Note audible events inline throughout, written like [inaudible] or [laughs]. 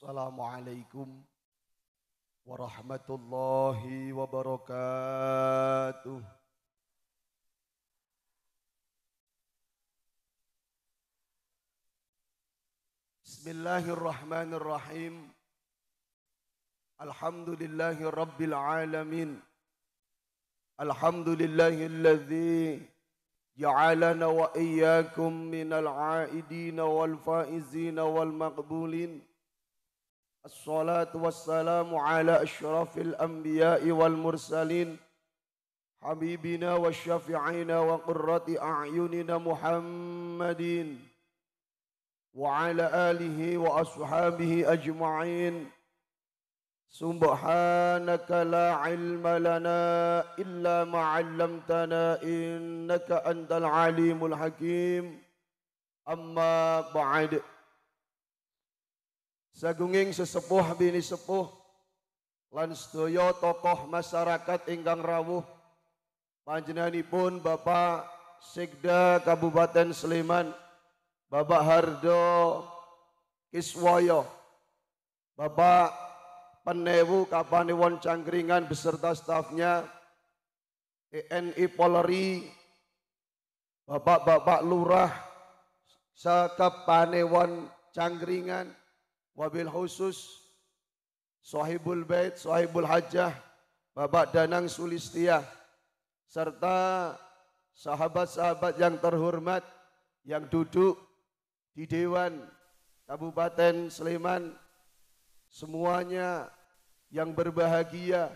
السلام عليكم ورحمة الله وبركاته بسم الله الرحمن الرحيم الحمد لله رب العالمين الحمد لله الذي جعلنا وإياكم من العائدين والفائزين والمقبولين الصلاة والسلام على أشرف الأنبياء والمرسلين حبيبنا والشفعين وقرة أعيننا محمدين وعلى آله وأصحابه أجمعين سبحانك لا علم لنا إلا ما علمتنا إنك أنت العليم الحكيم أما بعد sagunging sesepuh bini sepuh lan sedaya tokoh masyarakat ingkang rawuh panjenenganipun Bapak Sekda Kabupaten Sleman Bapak Hardo Kiswoyo Bapak Penewu Kapanewon Cangkringan beserta stafnya TNI e Polri Bapak-bapak lurah Sekapanewon Cangkringan wabil khusus sahibul bait, sahibul hajjah, Bapak Danang Sulistia, serta sahabat-sahabat yang terhormat yang duduk di Dewan Kabupaten Sleman, semuanya yang berbahagia,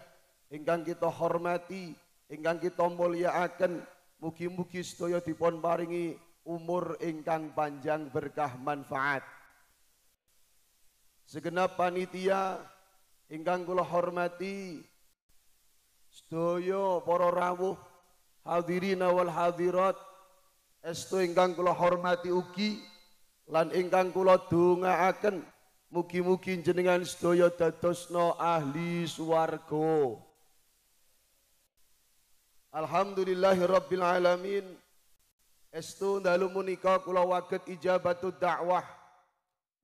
ingkang kita hormati, ingkang kita muliaaken, mugi-mugi sedaya dipun paringi umur ingkang panjang berkah manfaat segenap panitia ingkang kula hormati sedaya para rawuh hadirin wal hadirat estu ingkang kula hormati ugi lan ingkang kula dongaaken mugi-mugi jenengan sedaya dadosna ahli swarga Alhamdulillahirabbil alamin estu dalu menika kula waget ijabatud dakwah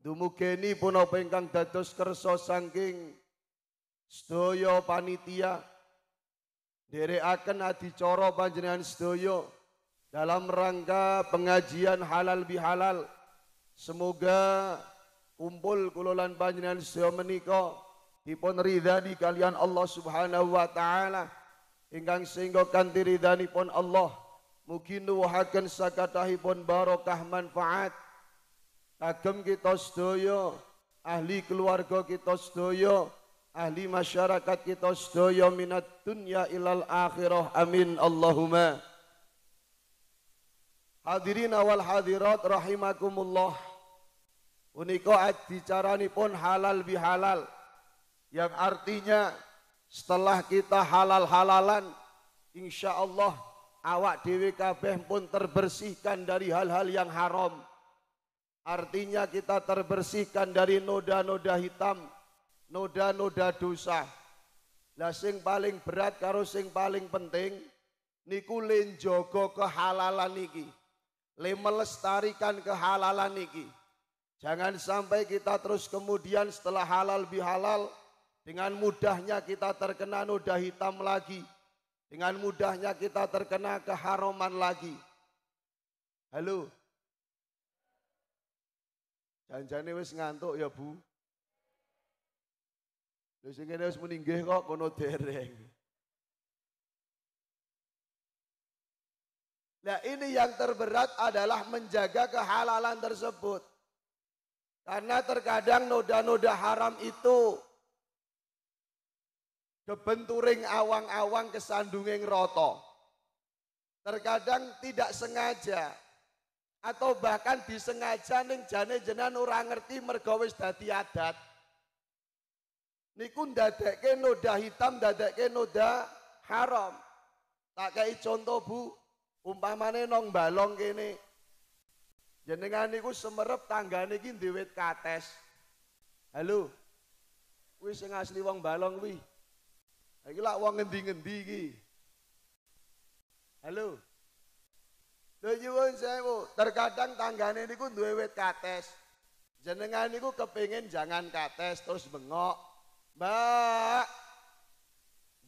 Dumugeni punapa ingkang dados kerso saking sedaya panitia hati coro panjenengan sedaya dalam rangka pengajian halal bihalal. Semoga kumpul kula lan panjenengan sedaya menika dipun ridhani kalian Allah Subhanahu wa taala ingkang sehingga kanthi ridhanipun Allah mugi nuwuhaken sakatahipun barokah manfaat kagem kita sedaya, ahli keluarga kita sedaya, ahli masyarakat kita sedaya minat dunya ilal akhirah. Amin Allahumma. Hadirin awal hadirat rahimakumullah. Unika pun halal bihalal yang artinya setelah kita halal-halalan insya Allah awak dewi kabeh pun terbersihkan dari hal-hal yang haram Artinya kita terbersihkan dari noda-noda hitam, noda-noda dosa. Lah sing paling berat karo sing paling penting niku len jaga kehalalan niki. Le melestarikan kehalalan niki. Jangan sampai kita terus kemudian setelah halal bihalal dengan mudahnya kita terkena noda hitam lagi. Dengan mudahnya kita terkena keharuman lagi. Halo, Janjane wis ngantuk ya, Bu. Lho sing harus wis meninggih kok kono dereng. Nah ini yang terberat adalah menjaga kehalalan tersebut. Karena terkadang noda-noda haram itu kebenturing awang-awang kesandunging roto. Terkadang tidak sengaja atau bahkan disengaja ning jane jenengan ora ngerti mergo wis dadi adat. Niku ndadekke noda hitam, ndadekke noda haram. Tak kei contoh Bu, umpamane nong balong kene. Jenengan niku semerep tanggane iki duwe kates. Halo. Kuwi sing asli wong balong kuwi. Iki lak wong ngendi-ngendi iki. Halo. Lha nyuwun sewu, terkadang tanggane niku duwe wit kates. Jenengan niku kepengin jangan kates terus bengok. Mbak,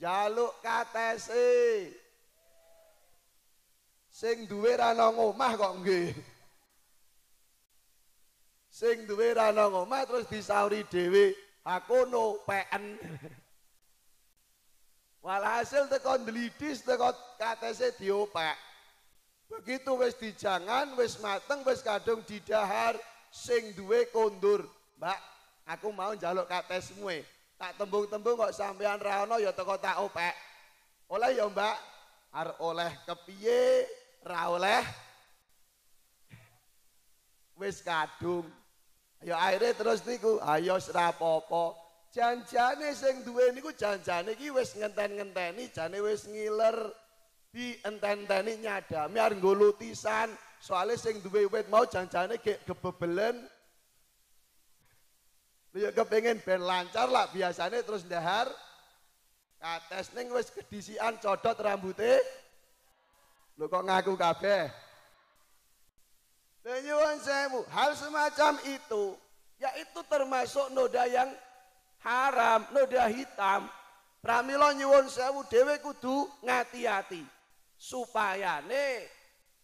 jaluk kates e. Sing duwe ra nang omah kok nggih. Sing duwe ra nang omah terus disauri dhewe. Aku no PN. Walhasil teko ndelidis teko katese diopak. Begitu wis dijangan, wis mateng, wis kadung didahar sing duwe kondur. Mbak, aku mau njaluk katesmu. Tak tembung-tembung kok sampean ra ono ya teko tak opek. Oleh ya, Mbak. Are oleh kepiye? Ra oleh. Wis kadung. Ya akhirnya terus niku, ayo ora apa-apa. Janjane sing duwe niku janjane iki wis ngenten-ngenteni, jane wis ngiler. Di diententeni nyadami arep nggo lutisan soalnya sing duwe wit mau jangan jangan-jangan kayak kebebelen ya kepengen ben lancar lah biasanya terus ndahar kates nah, ning wis kedisian codot rambute lho kok ngaku kabeh lho nyuwun sewu hal semacam itu yaitu termasuk noda yang haram noda hitam pramila nyuwun sewu dhewe kudu ngati-ati supaya nih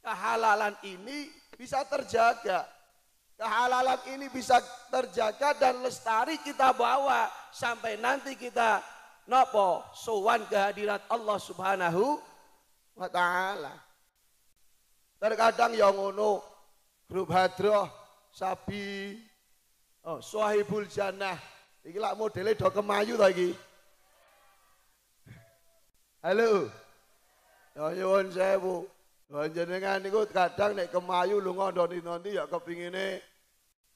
kehalalan ini bisa terjaga. Kehalalan ini bisa terjaga dan lestari kita bawa sampai nanti kita nopo sowan kehadirat Allah Subhanahu wa taala. Terkadang yang ngono grup hadroh sapi oh sahibul jannah iki lak modele do kemayu Halo. Ya nyuwun sewu. Lah ya jenengan niku kadang nek kemayu lunga ndondi-ndondi ya kepingine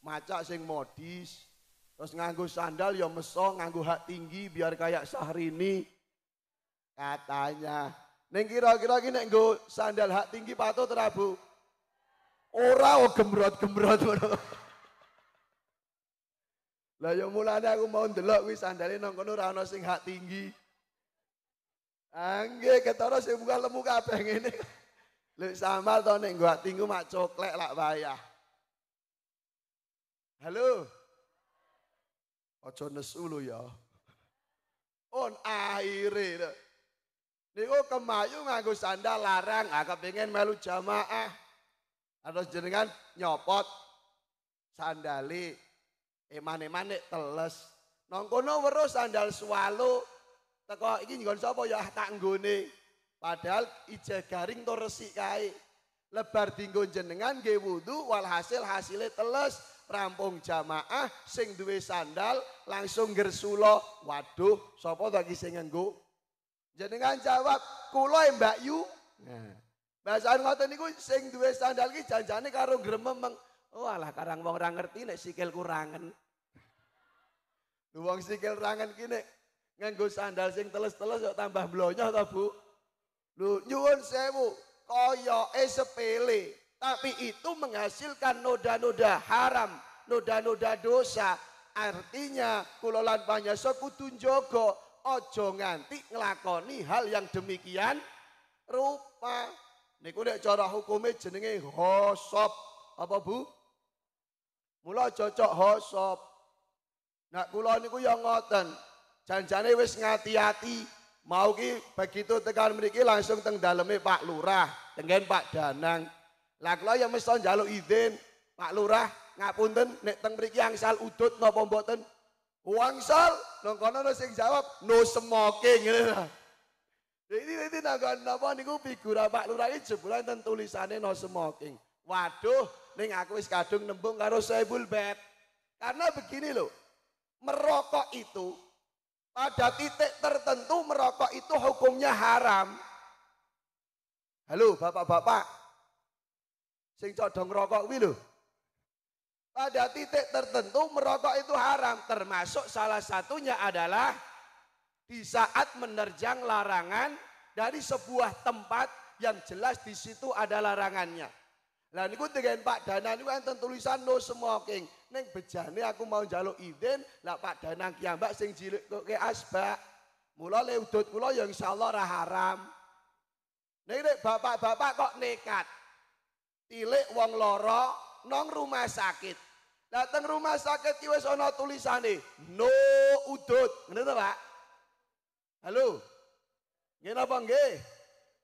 macak sing modis. Terus nganggo sandal ya meso, nganggo hak tinggi biar kayak Syahrini. Katanya. Ning kira-kira ki nek nggo sandal hak tinggi patut ora, Bu? Ora oh, gemrot-gemrot ngono. [laughs] Lah ya mulane aku mau ndelok kuwi sandale nang kono ora ana sing hak tinggi. Angge ketara sing buka lemu kabeh ngene. Lho samar to nek nggo atiku mak coklek lak wayah. Halo. Aja nesu lo ya. On aire Niku kemayu nganggo sandal larang, ah kepengin melu jamaah. harus jenengan nyopot sandali eman-eman nek teles. Nang kono weruh sandal swalo Teko iki nggon sapa ya tak nggone. Padahal ijah garing to resik kae. Lebar dinggo jenengan nggih wudu walhasil hasilnya teles rampung jamaah sing duwe sandal langsung gersula. Waduh, sapa to iki sing Jenengan jawab, kula e, Mbak Yu. Nah, bahasa ngoten niku sing duwe sandal iki janjane karo grememeng. Oh karang wong ora ngerti nek sikil kurangen. Wong sikil rangen ki nek Nganggo sandal sing teles-teles kok tambah blonyo ta Bu? Lu nyuwun sewu, koyoke sepele, tapi itu menghasilkan noda-noda haram, noda-noda dosa. Artinya kulolan banyak kudu njogo, ojo nganti ngelakoni hal yang demikian rupa. Niku nek cara hukumnya jenenge hosop. Apa Bu? Mula cocok hosop. Nak kula niku ya ngoten, janjane wis ngati-ati mau ki begitu tekan mriki langsung teng daleme Pak Lurah tengen Pak Danang lah kula ya mesti njaluk idin, Pak Lurah ngapunten nek teng mriki angsal udut napa mboten wangsal nang kono sing jawab no semoke ngene Jadi ini naga napa niku figura Pak Lurah iki jebulan ten tulisane no smoking. Waduh, ning aku wis kadung nembung karo Saibul Bet. Karena begini loh, merokok itu Pada titik tertentu merokok itu hukumnya haram. Halo bapak-bapak. Sing codong rokok wilu. Pada titik tertentu merokok itu haram. Termasuk salah satunya adalah di saat menerjang larangan dari sebuah tempat yang jelas di situ ada larangannya. Lah niku dengan Pak Dana niku enten tulisan no smoking. Ning bejane aku mau njaluk izin, lah Pak Dana ki mbak sing ke asbak. Mula le udut kula ya insyaallah ra haram. Ning nek bapak-bapak kok nekat. Tilik wong loro nang rumah sakit. dateng rumah sakit ki wis ana tulisane no udut. Ngene to, Pak? Halo. Ngene apa nggih?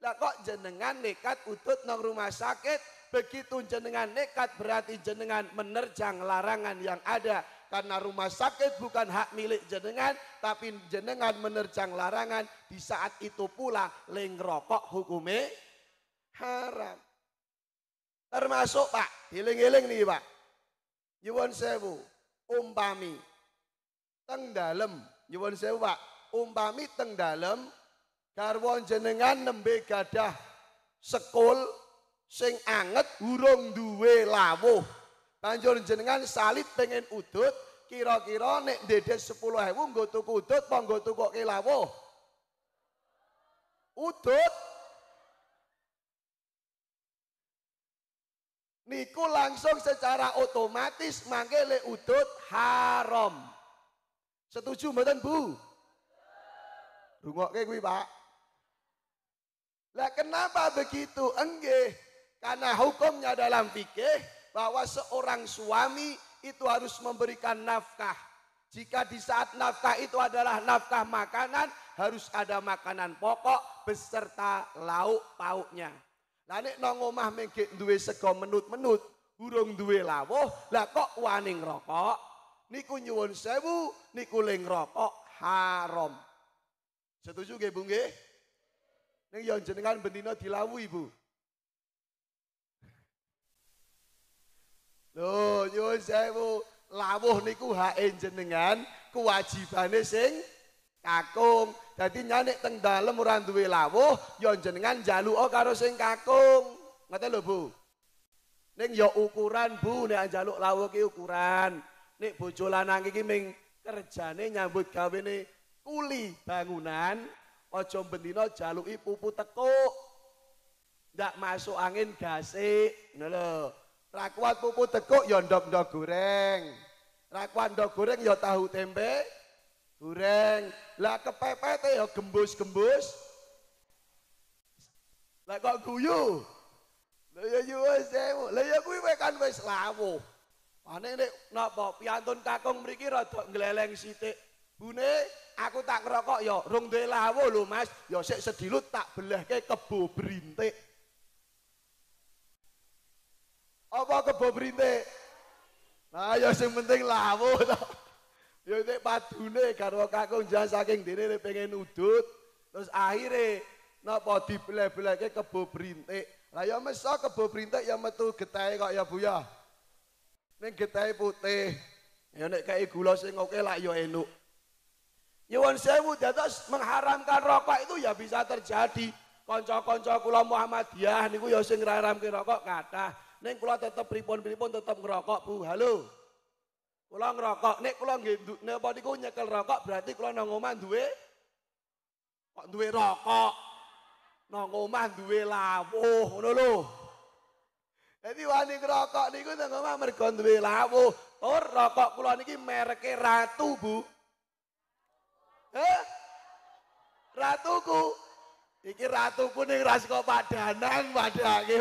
Lah kok jenengan nekat udut nang rumah sakit Begitu jenengan nekat berarti jenengan menerjang larangan yang ada. Karena rumah sakit bukan hak milik jenengan, tapi jenengan menerjang larangan. Di saat itu pula ling rokok hukumnya haram. Termasuk pak, hiling-hiling nih pak. Nyuwun sewu, umpami. Teng dalem, sewu pak. Umpami teng dalem, garwon jenengan nembe gadah sekol sing anget burung duwe lawuh. Banjur jenengan salit pengen udut, kira-kira nek dedes 10.000 nggo tuku udut apa nggo tukoke lawuh? Udut niku langsung secara otomatis mangke le udut haram. Setuju mboten Bu? Rungokke kuwi Pak. Lah kenapa begitu? Enggih, karena hukumnya dalam fikih bahwa seorang suami itu harus memberikan nafkah. Jika di saat nafkah itu adalah nafkah makanan, harus ada makanan pokok beserta lauk pauknya. Lah nek nang omah mengke duwe sego menut-menut, burung duwe lawuh, lah kok waning rokok? Niku nyuwun sewu, niku ling rokok haram. Setuju nggih Bu Neng Ning yo jenengan bendina dilawuhi Bu. Tuh, nyuwun sewu, lawuh niku hake jenengan, kewajibane sing kakung. Dadi nyane teng dalem ora duwe lawuh, ya jenengan jaluk karo sing kakung. Ngerti lho, Bu. Ning ya ukuran, Bu, nek njaluk lawuh ki ukuran. Nek bojo lanang iki ming kerjane nyambut gawe ne kuli bangunan, aja bendina jaluhi pupu tekuk. Ndak masuk angin gasik, ngono lho. Rakuat pupu tekuk ya ndok ndok goreng. Rakuat ndok goreng ya tahu tempe goreng. Lah kepepet ya gembus-gembus. Lah kok guyu? Lah ya yuwe sewu. Lah ya kuwi wae kan wis lawuh. Ane nek napa piantun kakung mriki rada ngleleng sithik. Bune aku tak ngerokok ya rung duwe lawuh lho Mas. Ya sik sedilut tak belehke kebo brintik. apa kebo berinte? Nah, ya sing penting lawu to. Ya nek padune karo kakung jan saking dene pengen udut, terus akhire napa dibleblekke kebo berinte. Lah ya meso kebo berinte ya metu getahe kok ya Bu ya. Ning getahe putih. Ya nek kei gula sing oke lah ya enuk. Nyuwun sewu dados mengharamkan rokok itu ya bisa terjadi. Kanca-kanca kula Muhammadiyah niku ya sing ngeramke rokok kathah. Neng kula tetep pripun-pripun tetep ngerokok, Bu. Halo. Kula ngerokok. Nek kula nggih napa niku nyekel rokok berarti kula nang omah duwe kok duwe rokok. Nang omah duwe lawuh, ngono lho. Dadi wani ngerokok niku nang omah mergo duwe lawuh. Tur rokok kula niki mereke Ratu, Bu. Eh? Ratuku. Iki ratuku ning rasiko kok padanang padake.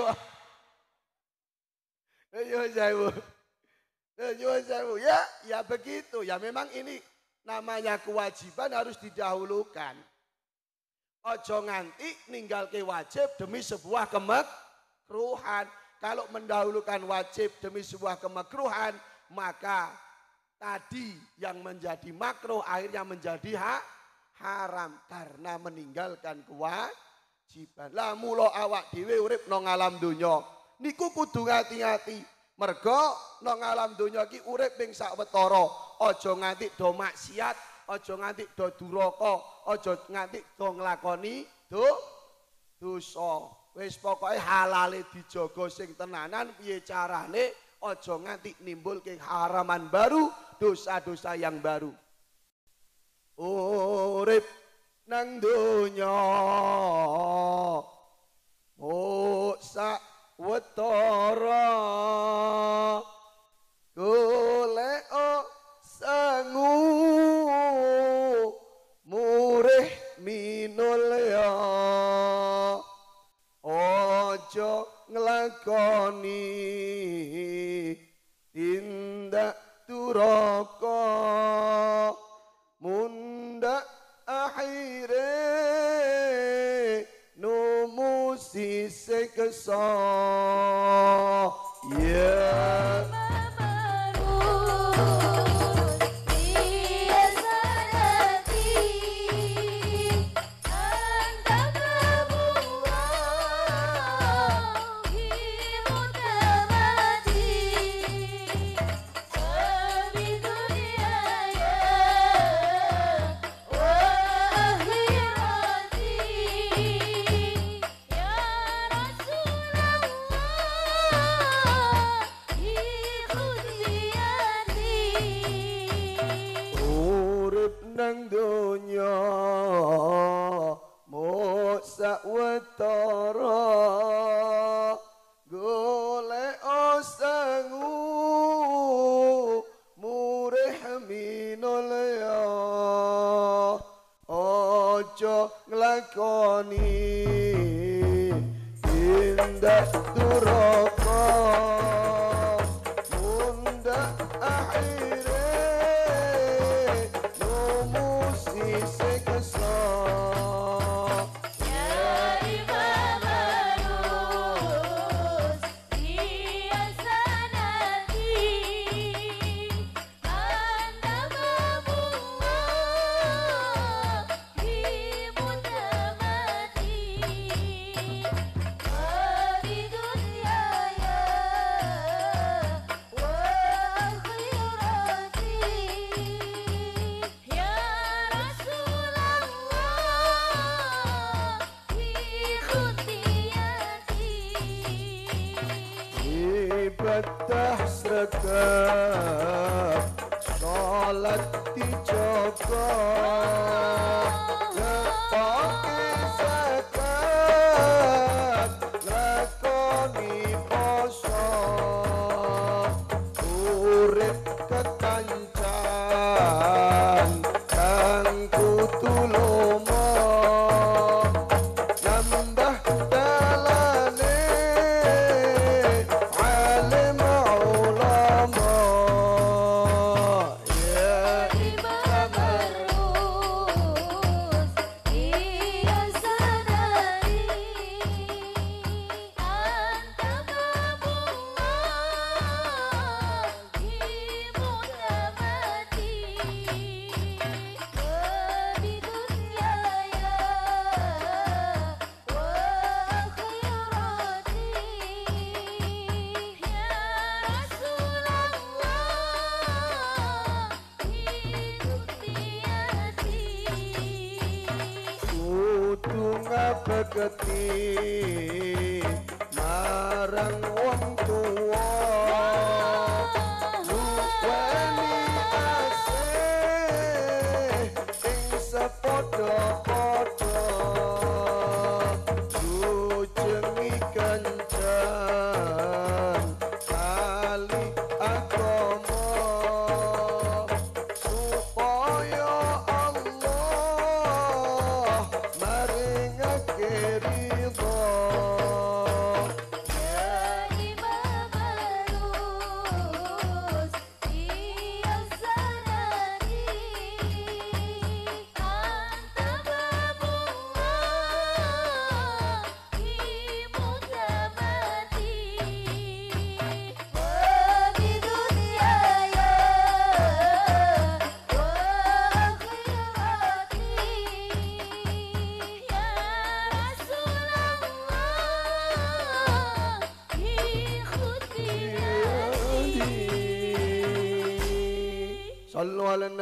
Nyuwun sewu. Nyuwun sewu. Ya, ya begitu. Ya memang ini namanya kewajiban harus didahulukan. Ojo nganti ninggal ke wajib demi sebuah kemakruhan. Kalau mendahulukan wajib demi sebuah kemakruhan, maka tadi yang menjadi makro akhirnya menjadi hak haram karena meninggalkan kewajiban. Lah mulo awak dhewe urip nang alam niku kudu ngati-ngati. Mergo nang alam donya iki urip ping sawetara. Aja nganti do maksiat, aja nganti do duraka, aja nganti do nglakoni do dosa. Wis pokoke halale dijogo sing tenanan piye carane aja nganti ke haraman baru, dosa-dosa yang baru. Urip nang donya oh sak wetara golek sangu murih minul ya ojo nglakoni tindak turok saw. Yeah. गति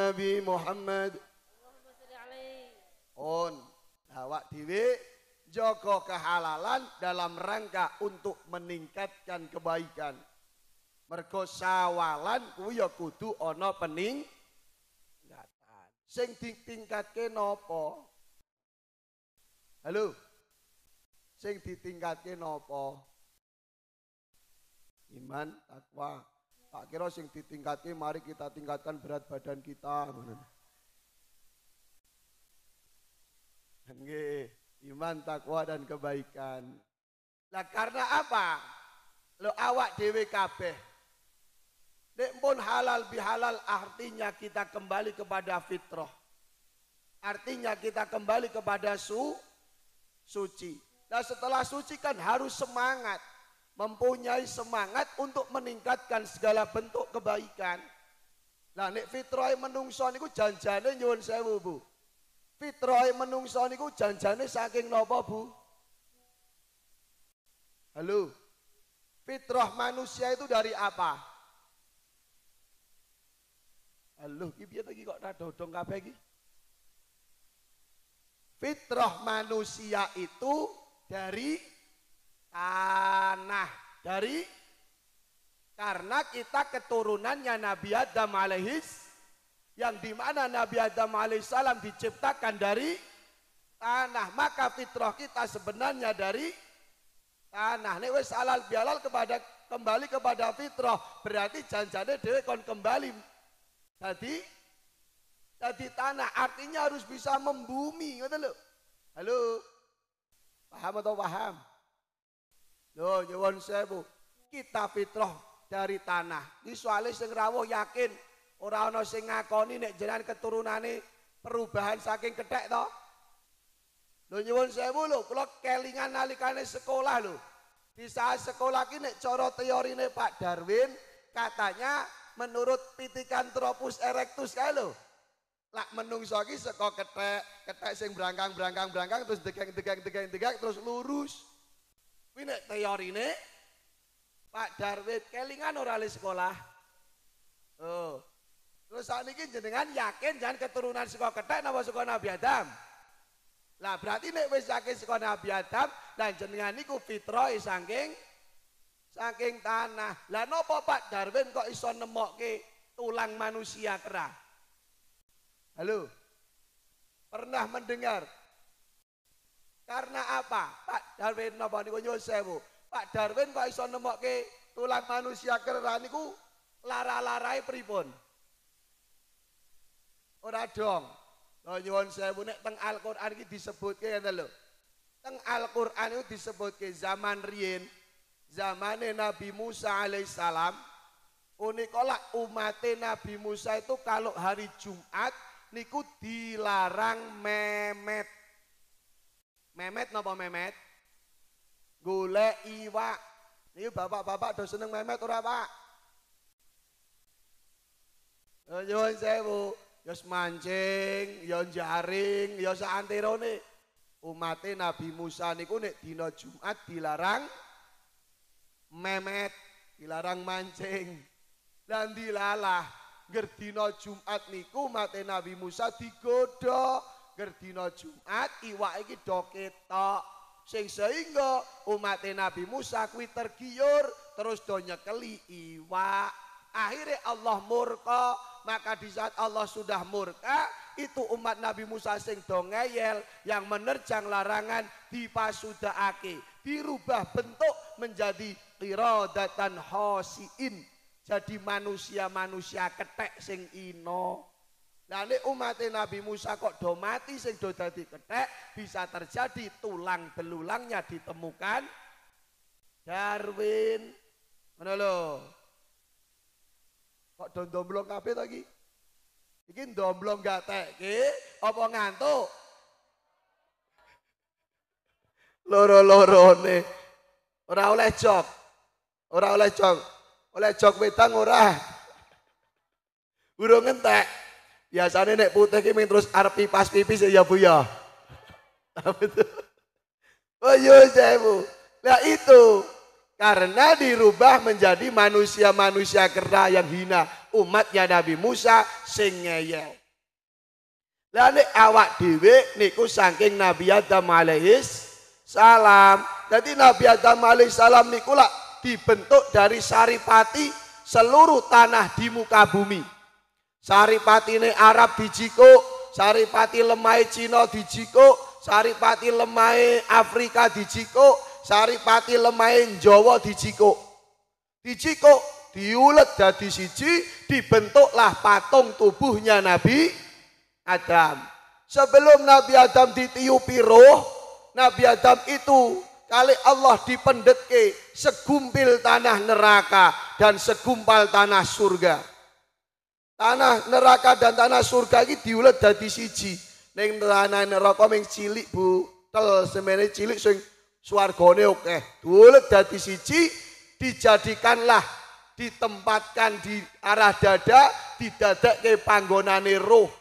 Nabi Muhammad on awak dhewe jaga kehalalan dalam rangka untuk meningkatkan kebaikan mergo sawalan kuwi ya kudu ana pening ingatan sing ditingkatke nopo halo sing ditingkatke nopo iman takwa Tak kira sing ditingkatke mari kita tingkatkan berat badan kita Nge, iman, takwa dan kebaikan. Lah karena apa? Lo awak dewi kabeh. Nek pun halal bihalal artinya kita kembali kepada fitrah. Artinya kita kembali kepada su suci. Nah setelah suci kan harus semangat mempunyai semangat untuk meningkatkan segala bentuk kebaikan. Lah nek fitrah menungso niku janjane nyuwun sewu, Bu. Fitrah menungso niku janjane saking napa, Bu? Halo. Fitrah manusia itu dari apa? Halo, iki piye iki kok dodong kabeh iki? Fitrah manusia itu dari tanah dari karena kita keturunannya Nabi Adam alaihis yang dimana Nabi Adam alaihissalam diciptakan dari tanah maka fitrah kita sebenarnya dari tanah nek wis alal bialal kepada kembali kepada fitrah berarti janjane dhewe kon kembali jadi jadi tanah artinya harus bisa membumi ngoten lho halo paham atau paham Loh, nyewon sewu. Kita fitrah dari tanah. Ini soalnya sing rawuh yakin. Orang-orang sing ngakoni nek jenan keturunane perubahan saking ketek toh. Loh, nyewon sewu loh. Kalau kelingan nalikane sekolah loh. Di saat sekolah ini, coro teori ini Pak Darwin, katanya menurut pitikan tropus erectus kayak loh. Lak menung soki sekok ketek, ketek sing berangkang, berangkang, berangkang, terus degeng, degeng, degeng, degeng, terus lurus. Kuwi nek teorine Pak Darwin kelingan ora le sekolah. Oh. Terus saat ini jenengan yakin jangan keturunan sekolah ketek napa sekolah Nabi Adam. Lah berarti nek wis yakin sekolah Nabi Adam dan jenengan niku fitrah saking saking tanah. Lah nopo Pak Darwin kok iso nemokke tulang manusia kerah? Halo. Pernah mendengar Karena apa? Pak Darwin napa niku nyuwun Pak Darwin kok iso nemokke tulang manusia kera niku lara-larae pripun? Ora dong. Lah nyuwun sewu nek teng Al-Qur'an iki disebutke ngene lho. Teng Al-Qur'an itu disebutke zaman riyen, zamane Nabi Musa alaihissalam unikolak umate Nabi Musa itu kalau hari Jumat niku dilarang memet Memet napa memet? Golek iwak. Niku bapak-bapak do seneng memet ora, Pak? Yo eh, nyuwun sewu, yo mancing, yo jaring, yo santerone. Umate Nabi Musa niku nek dina Jumat dilarang memet, dilarang mancing. Lan dilalah, ger dina Jumat niku umate Nabi Musa digodhok. Gerdina Jumat iwak iki do Sing sehingga umat Nabi Musa kuwi tergiur terus do nyekeli iwak. Akhirnya Allah murka, maka di saat Allah sudah murka, itu umat Nabi Musa sing dongeyel yang menerjang larangan akhir, dirubah bentuk menjadi qiradatan hosiin. Jadi manusia-manusia ketek sing ino. Nah ini umat Nabi Musa kok do mati sing do dadi ketek bisa terjadi tulang belulangnya ditemukan Darwin menolong lo Kok do domblong kape lagi bikin domblong gak gatekke apa ngantuk? loro nih orang oleh jog. orang oleh cok Oleh jog wedang orang burung entek. Biasanya nek putih ini terus arep pipas pipis ya, ya Bu ya. Apa tuh? Oh iya, bu Nah itu karena dirubah menjadi manusia-manusia kera yang hina. Umatnya Nabi Musa sing ngeyel. Lah nek awak dewe niku saking Nabi Adam alaihis salam. Jadi Nabi Adam alaihis salam niku lah dibentuk dari saripati seluruh tanah di muka bumi. Saripati ini Arab dijiko, saripati lemai Cina dijiko, saripati lemai Afrika dijiko, saripati lemai Jawa dijiko, dijiko diulet jadi siji, dibentuklah patung tubuhnya Nabi Adam. Sebelum Nabi Adam ditiupi roh, Nabi Adam itu kali Allah dipendetke segumpil tanah neraka dan segumpal tanah surga. Tanah neraka dan tanah surga iki diulet dadi siji. Ning tanah neraka ming cilik Bu, tel semene cilik sing swargane akeh. Diulet dadi siji dijadikanlah ditempatkan di arah dada didadak ke panggonane roh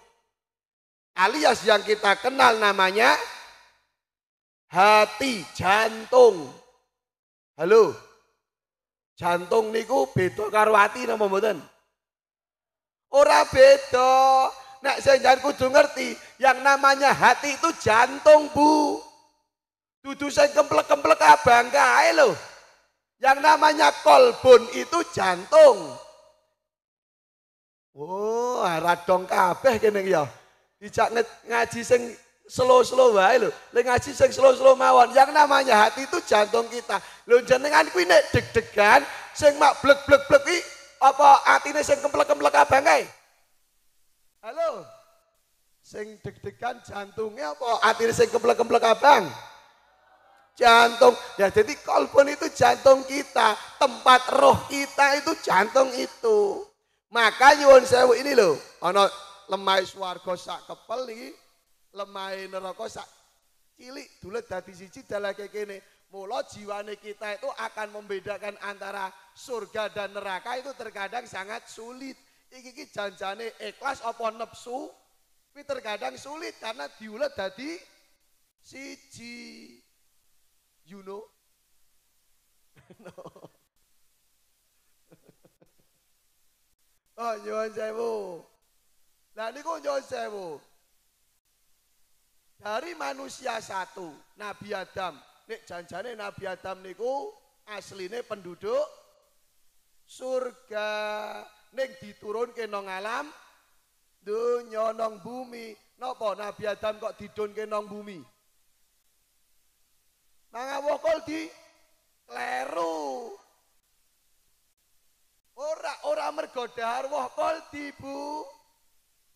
alias yang kita kenal namanya hati jantung halo jantung niku beda karwati nama napa Ora beda. Nek saya jangan kudu ngerti, yang namanya hati itu jantung, Bu. Dudu saya kemplek-kemplek abang kae lho. Yang namanya kolbun itu jantung. Oh, radong kabeh kene ya. Dijak ngaji sing slow-slow wae lho. Lek ngaji sing slow-slow mawon. Yang namanya hati itu jantung kita. Lho jenengan kuwi nek deg-degan sing mak blek-blek-blek iki apa atine sing kemplek-kemplek abange? Halo. Sing deg-degan jantungnya apa atine sing kemplek-kemplek abang? Jantung. Ya jadi kolbon itu jantung kita, tempat roh kita itu jantung itu. Maka nyuwun sewu ini loh, ana lemai swarga sak kepel iki, lemah neraka sak cilik dulet dadi siji dalake kene. Mula jiwane kita itu akan membedakan antara surga dan neraka itu terkadang sangat sulit. Iki iki janjane ikhlas apa nepsu? Tapi terkadang sulit karena diulet dadi siji. You know? [laughs] no. oh, nyuwun sewu. Lah niku nyuwun sewu. Dari manusia satu, Nabi Adam, Nek janjane Nabi Adam niku asline penduduk surga. Nek diturunke nang alam dunya nang bumi. Napa Nabi Adam kok didunke nang bumi? Mangawokol di leru. Ora ora mergo dahar wokol di bu.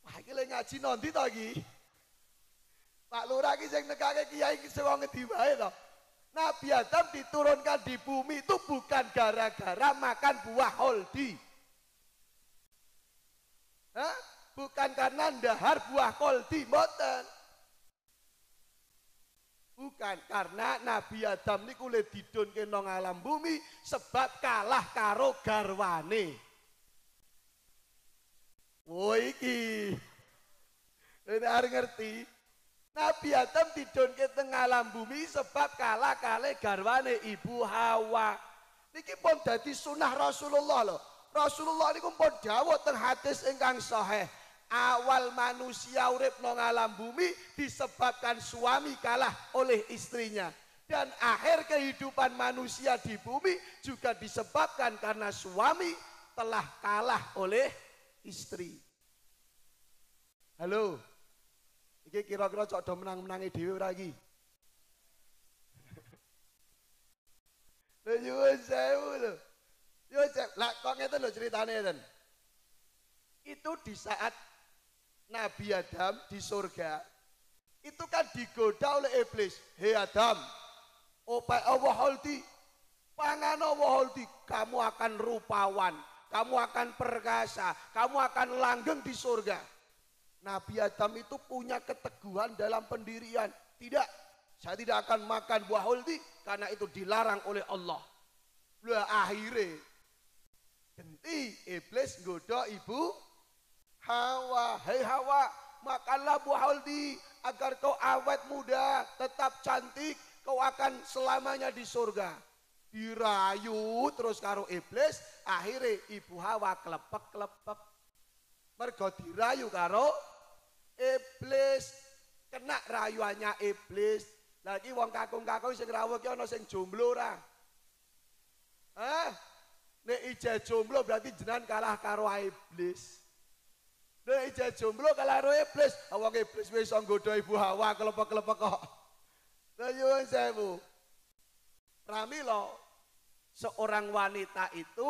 Wah iki le ngaji nanti to iki. Pak Lurah iki sing nekake kiai sing wong ngendi wae to. Nabi Adam diturunkan di bumi itu bukan gara-gara makan buah holdi. Hah? Bukan karena dahar buah holdi, moten. Bukan karena Nabi Adam ini kulit didun ke nong alam bumi sebab kalah karo garwane. Woi ki, Ini ngerti. Nabi Adam didonke tengah alam bumi sebab kalah kalah garwane Ibu Hawa. Niki pun dadi sunnah Rasulullah loh. Rasulullah ini pun pun teng hadis engkang sahih. Awal manusia urip nong alam bumi disebabkan suami kalah oleh istrinya dan akhir kehidupan manusia di bumi juga disebabkan karena suami telah kalah oleh istri. Halo. Iki kira-kira cok do menang-menangi dhewe ora iki. [laughs] Lho nyuwun sewu lho. Yo cek, lah kok ngeten lho ceritane ngeten. Itu di saat Nabi Adam di surga itu kan digoda oleh iblis. Hei Adam, opai Allah holdi, pangan Allah holdi, kamu akan rupawan, kamu akan perkasa, kamu akan langgeng di surga. Nabi Adam itu punya keteguhan dalam pendirian. Tidak, saya tidak akan makan buah holdi karena itu dilarang oleh Allah. Lah akhirnya genti iblis goda ibu Hawa. Hei Hawa, makanlah buah holdi agar kau awet muda, tetap cantik, kau akan selamanya di surga. Dirayu terus karo iblis, akhirnya ibu Hawa kelepek-kelepek. Mergo dirayu karo iblis kena rayuannya iblis lagi wong kakung-kakung sing rawuh ki ana sing jomblo ora Hah? Nek ijah jomblo berarti jenan kalah karo iblis. Nek ijah jomblo kalah karo iblis, awak iblis wis iso ibu Hawa kelepek-kelepek kok. Lah yo sewu. Pramila seorang wanita itu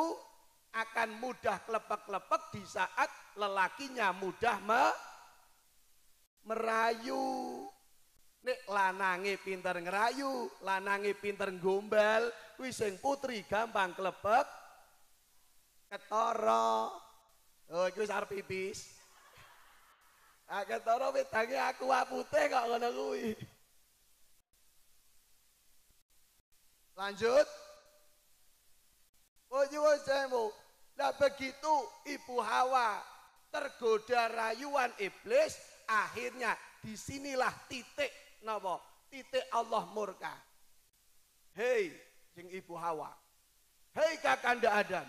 akan mudah kelepek-kelepek di saat lelakinya mudah me merayu nek lanange pinter ngerayu lanange pinter gombal kuwi sing putri gampang klebek Ketoro, oh iki wis arep pipis ah wedange aku putih kok ngono kuwi lanjut Wajib wajibmu. Nah begitu ibu Hawa tergoda rayuan iblis, akhirnya disinilah titik nopo Titik Allah murka. Hei, jeng ibu Hawa. Hei kakanda Adam,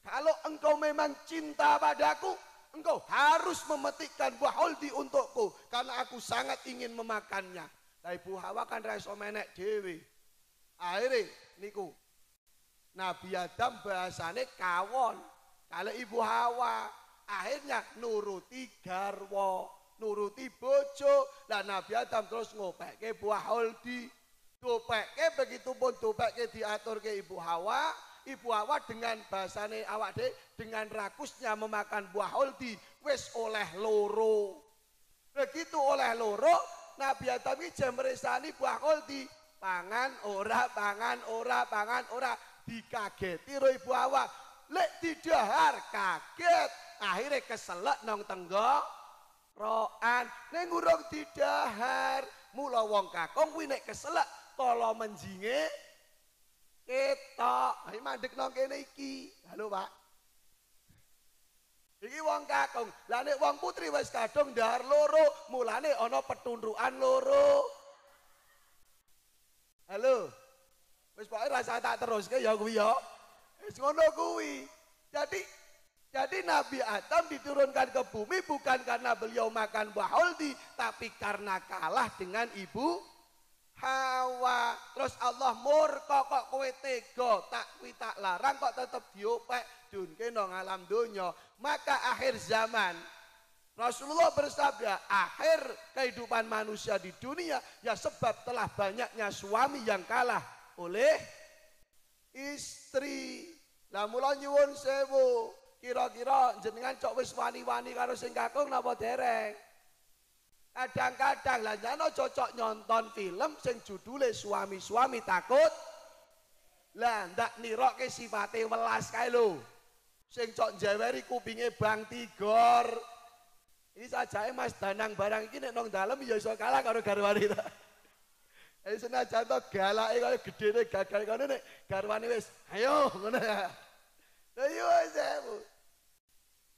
kalau engkau memang cinta padaku, engkau harus memetikkan buah holdi untukku karena aku sangat ingin memakannya. tapi ibu Hawa kan raiso menek dewi akhirnya niku Nabi Adam bahasane kawon kalau ibu Hawa akhirnya nuruti garwo nuruti bojo lah Nabi Adam terus ngopeke buah holdi dopeke begitu pun dopeke diatur ke ibu Hawa ibu Hawa dengan bahasane awak deh dengan rakusnya memakan buah holdi wes oleh loro begitu oleh loro Nabi Adam ini jemresani buah holdi pangan ora pangan ora pangan ora dikageti roh ibu Hawa lek didahar kaget akhirnya keselak nong tenggok roan ning urung didahar mula wong kakung kuwi nek keselek kala menjinge ketok ayo mandekno kene iki halo pak iki wong kakung lah nek wong putri wis kadung dahar loro mulane ana petundukan loro halo wis pokoke rasa tak teruske ya kuwi ya wis ngono kuwi jadi Jadi Nabi Adam diturunkan ke bumi bukan karena beliau makan buah holdi, tapi karena kalah dengan ibu Hawa. Terus Allah murka kok kowe tega, tak kuwi tak larang kok tetep diopek dunke nang alam donya. Maka akhir zaman Rasulullah bersabda, akhir kehidupan manusia di dunia ya sebab telah banyaknya suami yang kalah oleh istri. Lah mula nyuwun sewu, kira-kira jenengan cok wis wani-wani karo sing kakung napa dereng kadang-kadang lah jano cocok nyonton film sing judule suami-suami takut lah ndak nirok ke sifate welas kae lho sing cok jeweri kupinge bang tigor ini saja mas danang barang ini nong dalem, ya iso kalah karo garwani ta ini [laughs] senaja itu galak kaya gede nih gagal kaya nih garwani wis ayo ngono ayo wis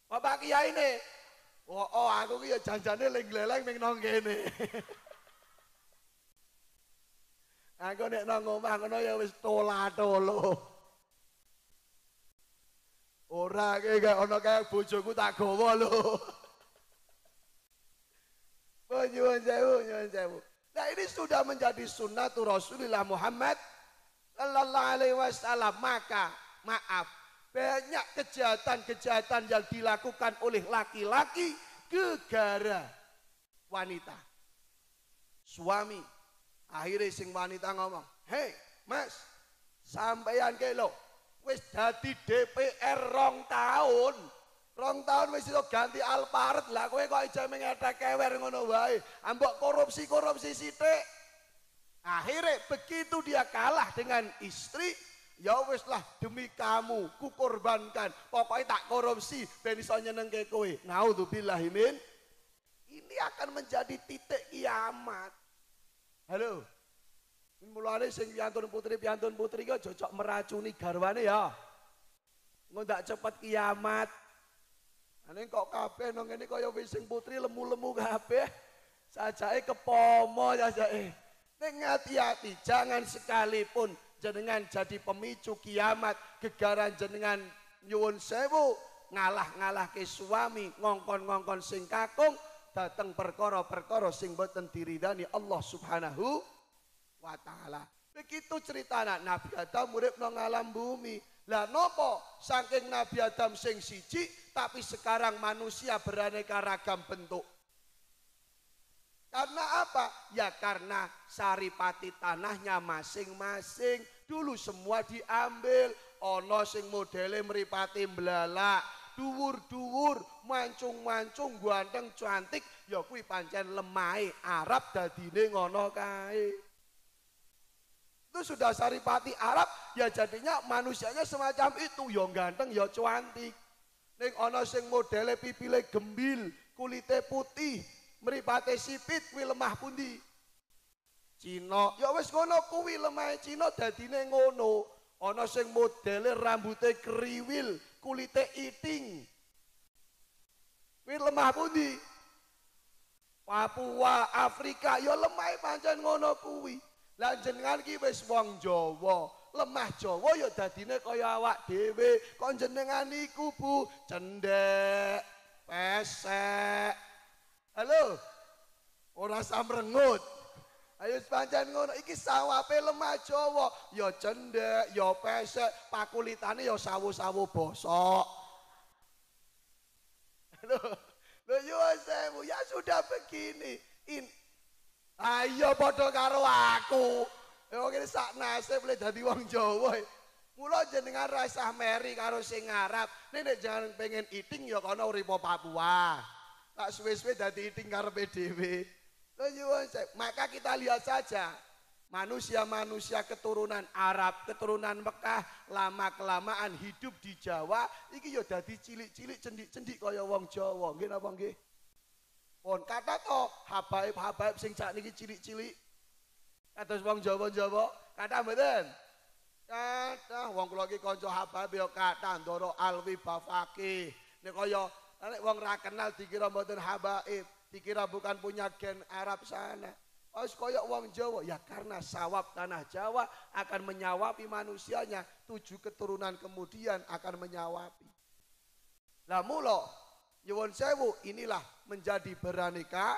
Wah Pak Kiai ini. Wah, oh, oh aku ki ya janjane ling leleng ming [laughs] aku nek nang aku ngono ya wis tola-tolo. Ora ki gak ono kaya bojoku tak gawa lho. [laughs] Oh, nyuwun sewu, nyuwun sewu. Nah ini sudah menjadi sunnah Rasulullah Muhammad Sallallahu alaihi wasallam Maka maaf banyak kejahatan-kejahatan yang dilakukan oleh laki-laki gegara wanita. Suami akhirnya sing wanita ngomong, "Hei, Mas, sampeyan ke lo wis dadi DPR rong tahun Rong tahun wis itu ganti Alphard, lah kowe kok aja mengetek kewer ngono wae. Ambok korupsi-korupsi sitik. Akhirnya begitu dia kalah dengan istri, Ya wis lah demi kamu kukorbankan. Pokoknya tak korupsi ben iso nyenengke kowe. Nauzubillahi min. Ini akan menjadi titik kiamat. Halo. Mulane sing piantun putri piantun putri kok cocok meracuni garwane ya. Engko ndak cepet kiamat. ini kok kabeh nang ngene kaya wis sing putri lemu-lemu kabeh. Sajake kepomo sajake. ini hati-hati jangan sekalipun jenengan jadi pemicu kiamat gegaran jenengan nyuwun sewu ngalah-ngalah ke suami ngongkon-ngongkon sing kakung dateng perkara-perkara sing boten diridani Allah subhanahu wa ta'ala begitu cerita anak Nabi Adam murid nang alam bumi lah nopo saking Nabi Adam sing siji tapi sekarang manusia beraneka ragam bentuk Karena apa? Ya karena saripati tanahnya masing-masing dulu semua diambil. Ono sing modele meripati belalak, duwur-duwur mancung-mancung, ganteng cantik, ya kuwi pancen lemai Arab dadine ngono kae. Itu sudah saripati Arab, ya jadinya manusianya semacam itu, ya ganteng, ya cantik. Ning ana sing modele pipile gembil, kulite putih, mripate sipit kuwi lemah pundi Cina ya wis ngono kuwi lemah Cina dadine ngono ana sing modele rambute kriwil kulite iting kuwi lemah pundi Papua Afrika ya lemah pancen ngono kuwi lah jenengan iki wis wong Jawa lemah Jawa ya dadine kaya awak dhewe kok jenengan iku Bu cendek pesek Halo. Ora samrengut. Ayo pancen ngono, iki sawape lemah Jawa, ya cendhek, ya pesek, pakulitane ya sawu-sawu bosok. Halo. Lho ya sudah begini. Ayo padha karo aku. Yo kene sak nasib le dadi wong Jawa. Mula jenengan ra meri karo sing Arab. Nek jangan pengen iting ya kono uripo Papua. tak suwe-suwe dadi tingkarepe dhewe. Maka kita lihat saja manusia-manusia keturunan Arab, keturunan Mekah lama kelamaan hidup di Jawa iki ya dadi cilik-cilik cendik-cendik kaya wong Jawa. Nggih napa nggih? Pon kata to habaib-habaib sing cak niki cilik-cilik. Kados wong Jawa-Jawa, kata mboten? Kata wong kula iki kanca habaib ya kata Ndoro Alwi Bafaki. Nek kaya Nek wong ra kenal dikira mboten habaib, dikira bukan punya gen Arab sana. Oh, koyok wong Jawa ya karena sawab tanah Jawa akan menyawapi manusianya tujuh keturunan kemudian akan menyawapi. Lah mulo nyuwun sewu inilah menjadi beraneka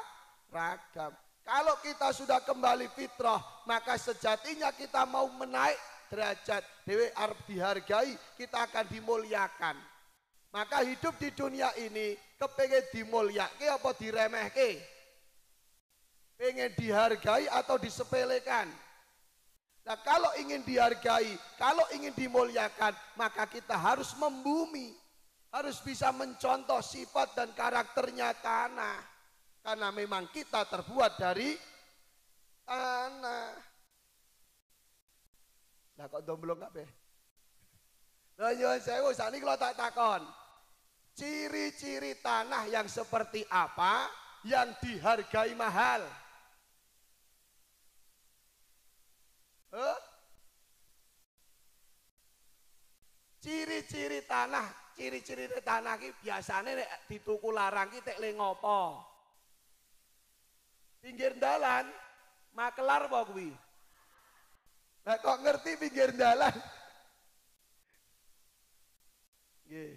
ragam. Kalau kita sudah kembali fitrah maka sejatinya kita mau menaik derajat dewe arep dihargai kita akan dimuliakan. Maka hidup di dunia ini kepengen dimulyake apa diremehke? Pengen dihargai atau disepelekan? Nah kalau ingin dihargai, kalau ingin dimuliakan, maka kita harus membumi. Harus bisa mencontoh sifat dan karakternya tanah. Karena memang kita terbuat dari tanah. Nah, kok domblong ya? Lah nyuwun ya, sewu sakniki kula tak takon. Ciri-ciri tanah yang seperti apa yang dihargai mahal? Huh? Ciri-ciri tanah, ciri-ciri tanah ki biasane nek dituku larang ki tek ngopo? Pinggir dalan, makelar apa kuwi? Lah kok ngerti pinggir dalan? Nggih.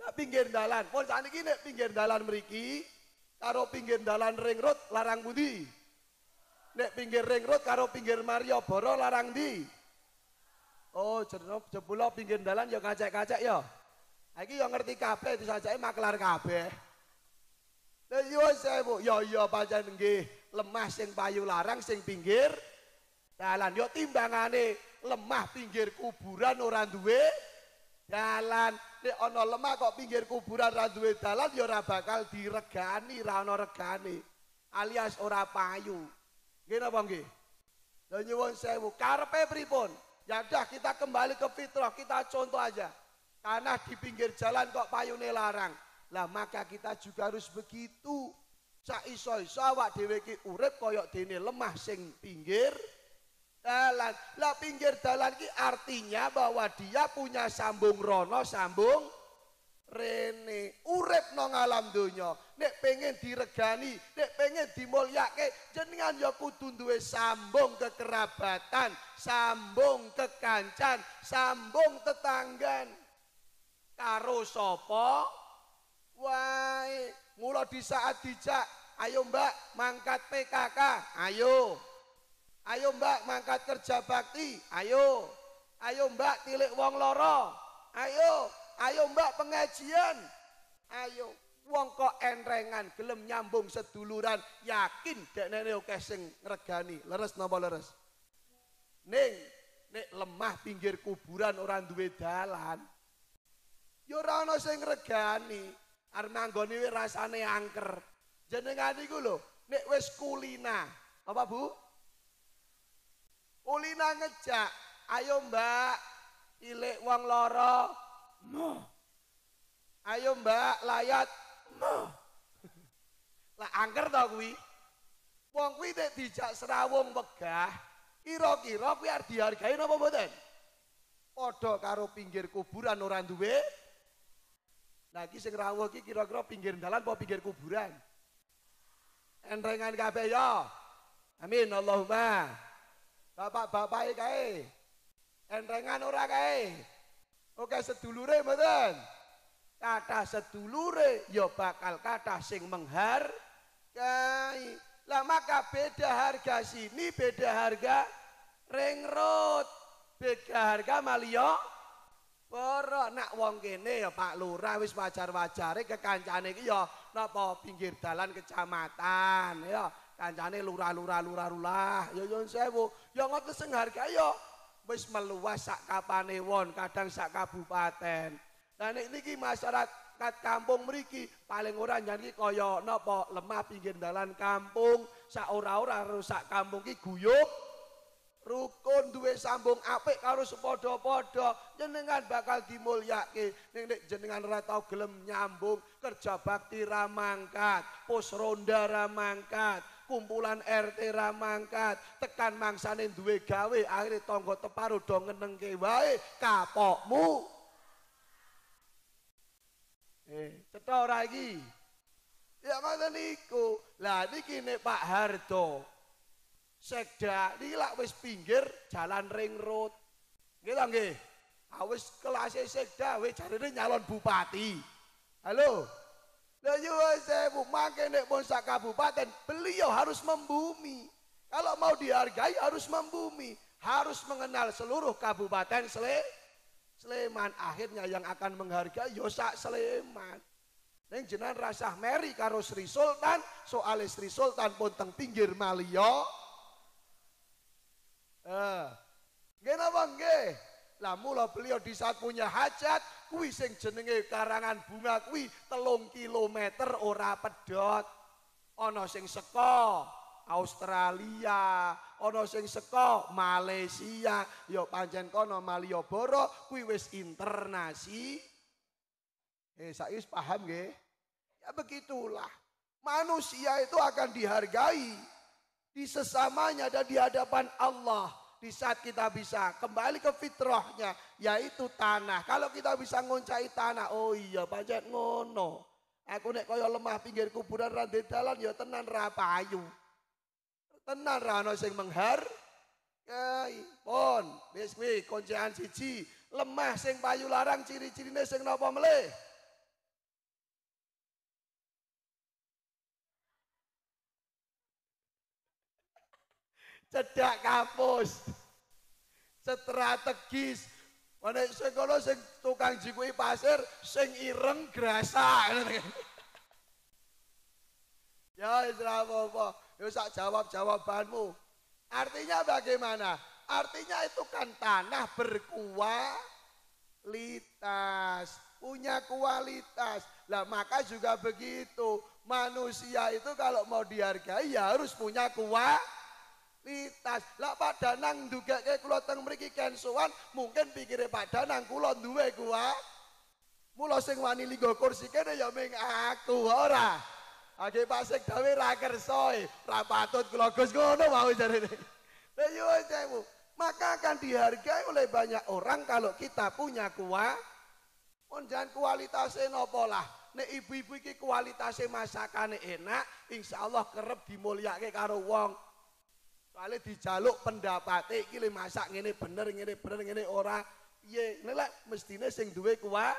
Nek pinggir dalan, pon saniki nek pinggir dalan mriki karo pinggir dalan ring road larang budi Nek pinggir ring road karo pinggir Mario Boro larang di. Oh, jeneng jebula pinggir dalan ya kacek-kacek ya. Iki ya ngerti kabeh disajake maklar kabeh. Lah yo sewu, eh, yo yo pancen nggih, lemah sing payu larang sing pinggir dalan yo timbangane lemah pinggir kuburan ora duwe. Jalan nek ana lemah kok pinggir kuburan ra duwe dalan ya ora bakal diregani ra ana regane alias ora payu nggih napa nggih lha nyuwun sewu karepe pripun ya dah kita kembali ke fitrah kita contoh aja tanah di pinggir jalan kok payune larang lah maka kita juga harus begitu sak iso-iso awak dhewe ki urip koyok dene lemah sing pinggir dalan. Lah pinggir dalan ki artinya bahwa dia punya sambung rono, sambung rene. Urip nang alam donya, nek pengen diregani, nek pengen dimulyake, jenengan ya kudu duwe sambung kekerabatan, sambung kekancan, sambung tetanggan. Karo sapa? Wae, mulo di saat dijak, ayo Mbak, mangkat PKK, ayo. Ayo mbak mangkat kerja bakti, ayo. Ayo mbak tilik wong loro, ayo. Ayo mbak pengajian, ayo. Wong kok enrengan, gelem nyambung seduluran, yakin dek nene oke sing regani. leres nopo leres. Neng, nek lemah pinggir kuburan orang duwe dalan. Yo rano sing regani, armanggoni rasane angker. Jenengan iku lho, nek wis kulina. Apa Bu? Ulina ngejak, ayo mbak, Ilek wong loro, mo. Ayo mbak, layat, mo. [laughs] Lah angker tau kuwi. Wong kuwi nek dijak serawung wegah, kira-kira kuwi are dihargai napa mboten? Padha karo pinggir kuburan ora duwe. Lah iki sing rawuh iki kira-kira pinggir dalan apa pinggir kuburan? Enrengan kabeh ya. Amin Allahumma. bapak-bapak kae. Enrengan ora kae. Oke sedulure mboten. Kata sedulure ya bakal kata sing menghar kae. Lah maka beda harga sini beda harga ring road. Beda harga ya, Ora nak wong kene ya Pak Lurah wis wajar-wajare kekancane iki ya napa pinggir dalan kecamatan ya kancane lurah-lurah lurah-lurah ya yo sewu ya ngoten sing harga yo wis meluas sak kapane kadang sak kabupaten dan nah, ini masyarakat kampung meriki paling orang jadi koyo nopo lemah pinggir dalan kampung sak ora ora rusak kampung ki guyuk rukun duwe sambung apik karo sepadha-padha jenengan bakal dimulyakke ning nek jenengan ora tau gelem nyambung kerja bakti ramangkat pos ronda ramangkat kumpulan RT ramangkat tekan mangsanin duwe gawe akhirnya tonggo teparu dong ngeneng kewai kapokmu eh cetok lagi ya mana niku lah niki nih Pak Harto sekda nilak wis pinggir jalan ring road gitu nggih awis ah, kelasnya sekda wis cari nyalon bupati halo Dan juga makin di bonsa kabupaten, beliau harus membumi. Kalau mau dihargai harus membumi, harus mengenal seluruh kabupaten Sle Sleman. Akhirnya yang akan menghargai Yosa ya Sleman. Neng jenan rasah meri karo Sri Sultan, soal Sri Sultan pun teng pinggir Malio. Eh, uh. Gena bang, lah mula beliau di saat punya hajat kuwi sing jenenge karangan bunga kuwi telung kilometer ora pedot ana sing seko Australia ana sing seko Malaysia yo ya pancen kono Malioboro kuwi wis internasi eh saya paham ge ya begitulah manusia itu akan dihargai di sesamanya dan di hadapan Allah di saat kita bisa kembali ke fitrahnya yaitu tanah kalau kita bisa ngoncai tanah oh iya pancet ngono aku nek kaya lemah pinggir kuburan ra dalan ya tenan ra payu tenan ra ono sing mengher Kai, pon, wis kuwi koncean siji, lemah sing payu larang ciri-cirine sing napa melih? cedak kampus strategis Mana sing kono sing tukang jikui pasir, sing ireng grasa. [laughs] ya istilah apa-apa. Ya sak jawab-jawabanmu. Artinya bagaimana? Artinya itu kan tanah berkualitas, punya kualitas. Lah maka juga begitu. Manusia itu kalau mau dihargai ya harus punya kualitas litas lah Pak Danang juga kayak kula teng mriki kensuan mungkin pikirnya Pak Danang kula duwe gua. mula sing wani linggo kursi kene ya ming aku ora Age pasik gawe ra kersa ra patut kula Gus ngono mau jarene lha iya yo bu, maka akan dihargai oleh banyak orang kalau kita punya kuah jangan kualitasnya nopo lah. Nek ibu-ibu iki kualitasnya masakannya enak, insya Allah kerep dimuliakan karo wong soalnya dijaluk pendapat iki le masak ngene bener ngene bener ngene ora piye. nela mestine sing duwe kuwa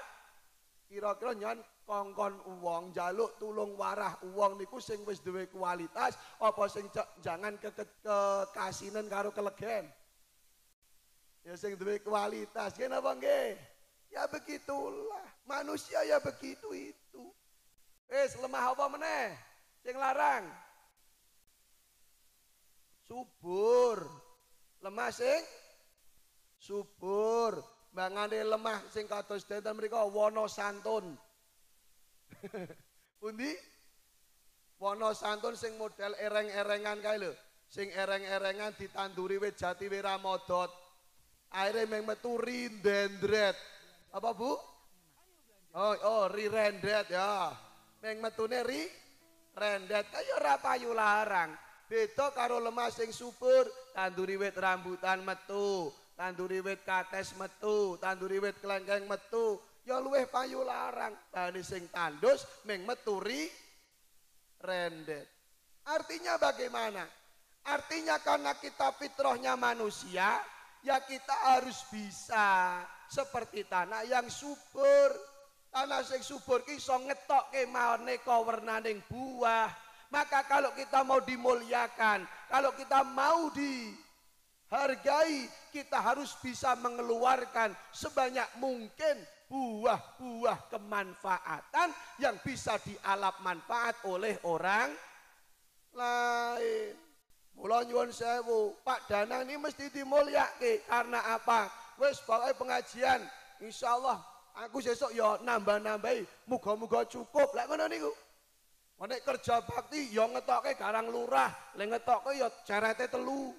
kira-kira nyon kongkon uang, jaluk tulung warah uang niku sing wis duwe kualitas apa sing jangan ke, ke, ke kasinan karo kelegen. Ya sing duwe kualitas gini apa nge? Ya begitulah. Manusia ya begitu itu. eh lemah apa meneh? Sing larang subur lemah sing subur mangane lemah sing kados denten mereka wono santun [laughs] pundi wono santun sing model ereng-erengan kae lho sing ereng-erengan ditanduri wit jati wira ramadot. aire meng metu rindendret apa bu oh oh rirendet ya meng metune ri rendet kaya ora payu larang Beda karo lemah sing subur, tanduri wit rambutan metu, tanduri wit kates metu, tanduri wit kelengkeng metu, ya luweh payu larang. Bani sing tandus ming meturi rendet. Artinya bagaimana? Artinya karena kita fitrohnya manusia, ya kita harus bisa seperti tanah yang subur. Tanah sing subur ki ngetok ngetokke maune kawernaning buah. Maka kalau kita mau dimuliakan, kalau kita mau dihargai, kita harus bisa mengeluarkan sebanyak mungkin buah-buah kemanfaatan yang bisa dialap manfaat oleh orang lain. Mulai nyuwun sewu, Pak Danang ini mesti dimuliakan. karena apa? Wes bawa pengajian, Insya Allah aku sesok ya nambah-nambahi, muga-muga cukup. Lek ngono niku. Mana oh, kerja bakti ngetok ya ngetoke karang lurah, lek ngetoke yo ya cerete telu.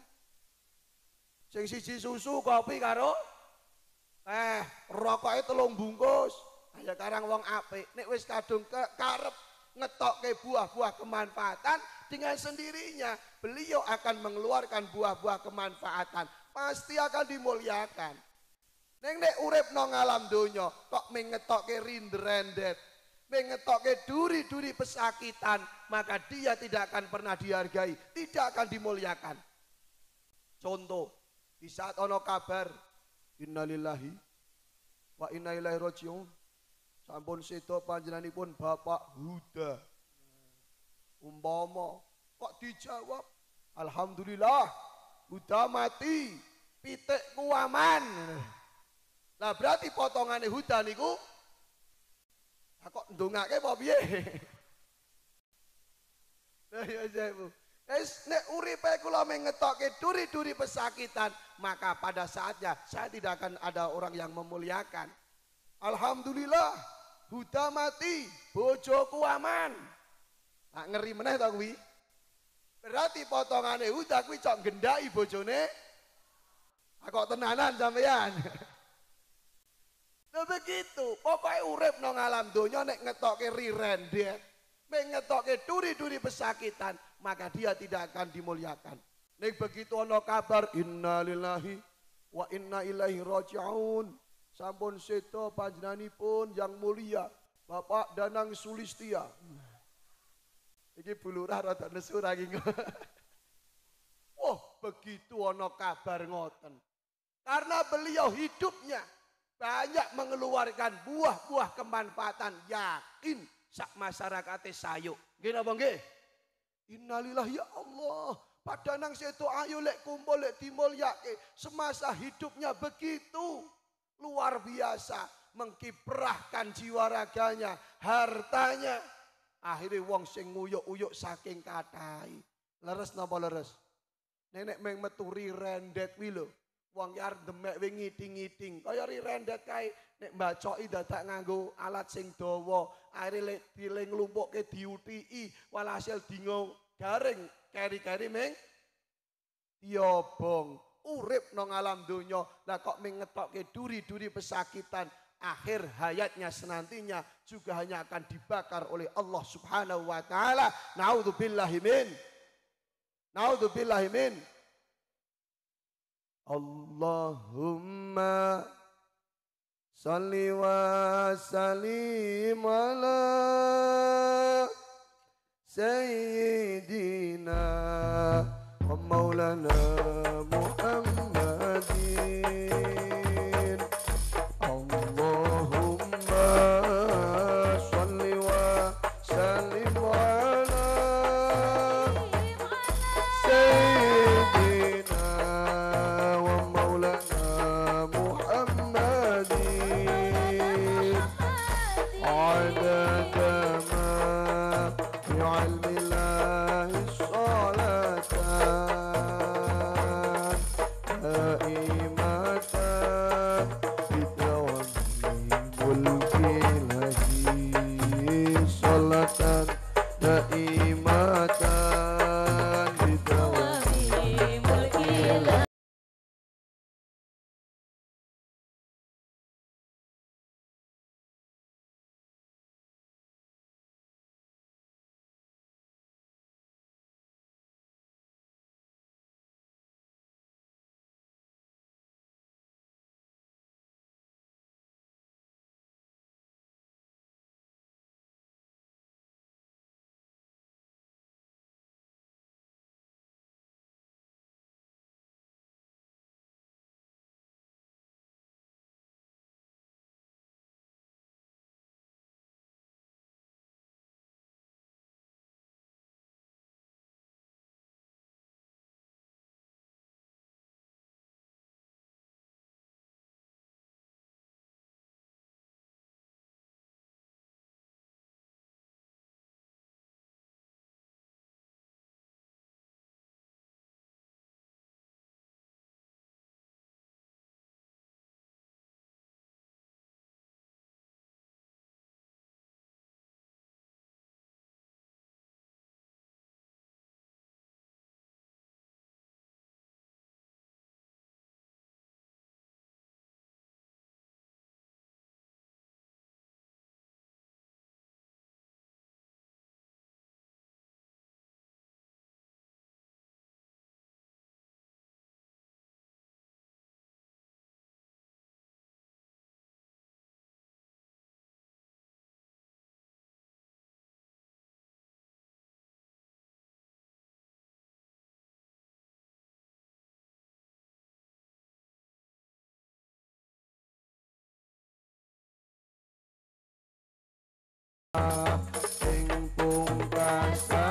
Sing siji susu, kopi karo eh rokok itu telung bungkus. Kaya karang wong apik. Nek wis kadung ke, karep ngetoke buah-buah kemanfaatan dengan sendirinya beliau akan mengeluarkan buah-buah kemanfaatan pasti akan dimuliakan Neng nek urip nong alam dunyo kok ke rindrendet ke duri-duri pesakitan, maka dia tidak akan pernah dihargai, tidak akan dimuliakan. Contoh, di saat ono kabar, innalillahi wa inna ilaihi rajiun. Sampun sedo panjenenganipun Bapak Huda. Umpama kok dijawab, alhamdulillah Huda mati, pitek aman. Nah berarti potongane Huda niku Aku kok ndongake apa piye? Lah ya Ibu. Ya, Wis nek uripe kula ngetokke duri-duri pesakitan, maka pada saatnya saya tidak akan ada orang yang memuliakan. Alhamdulillah, buta mati, bojoku aman. Tak ngeri meneh to kuwi. Berarti potongane Huda kuwi cok gendai bojone. Aku tenanan sampean. Nah begitu, pokoknya urip nang alam dunia nek ngetoke riren dia, nek ngetoke duri-duri pesakitan, maka dia tidak akan dimuliakan. Nek begitu ono kabar innalillahi wa inna ilaihi rajiun. Sampun seto pun yang mulia Bapak Danang Sulistia. ini bulurah rata nesu lagi [laughs] oh begitu ono kabar ngoten. Karena beliau hidupnya banyak mengeluarkan buah-buah kemanfaatan yakin sak masyarakat sayu gini bang ge innalillah ya Allah pada nang seto ayo lek kumpul lek timol yakin semasa hidupnya begitu luar biasa mengkiprahkan jiwa raganya hartanya akhirnya wong sing nguyuk-uyuk saking katai leres napa leres nenek meng meturi rendet wilo Wong yar demek we ngiting-ngiting. Kaya rendet kae nek mbacoki dadak nganggo alat sing dawa, akhire lek diling lumpukke diuti, walhasil dingo garing keri-keri meng diobong. Iya, Urip nang alam donya, lah kok ming ngetokke duri-duri pesakitan, akhir hayatnya senantinya juga hanya akan dibakar oleh Allah Subhanahu wa taala. Nauzubillahi min. Nauzubillahi min. اللهم صل وسلم على سيدنا ومولانا Tengo un casa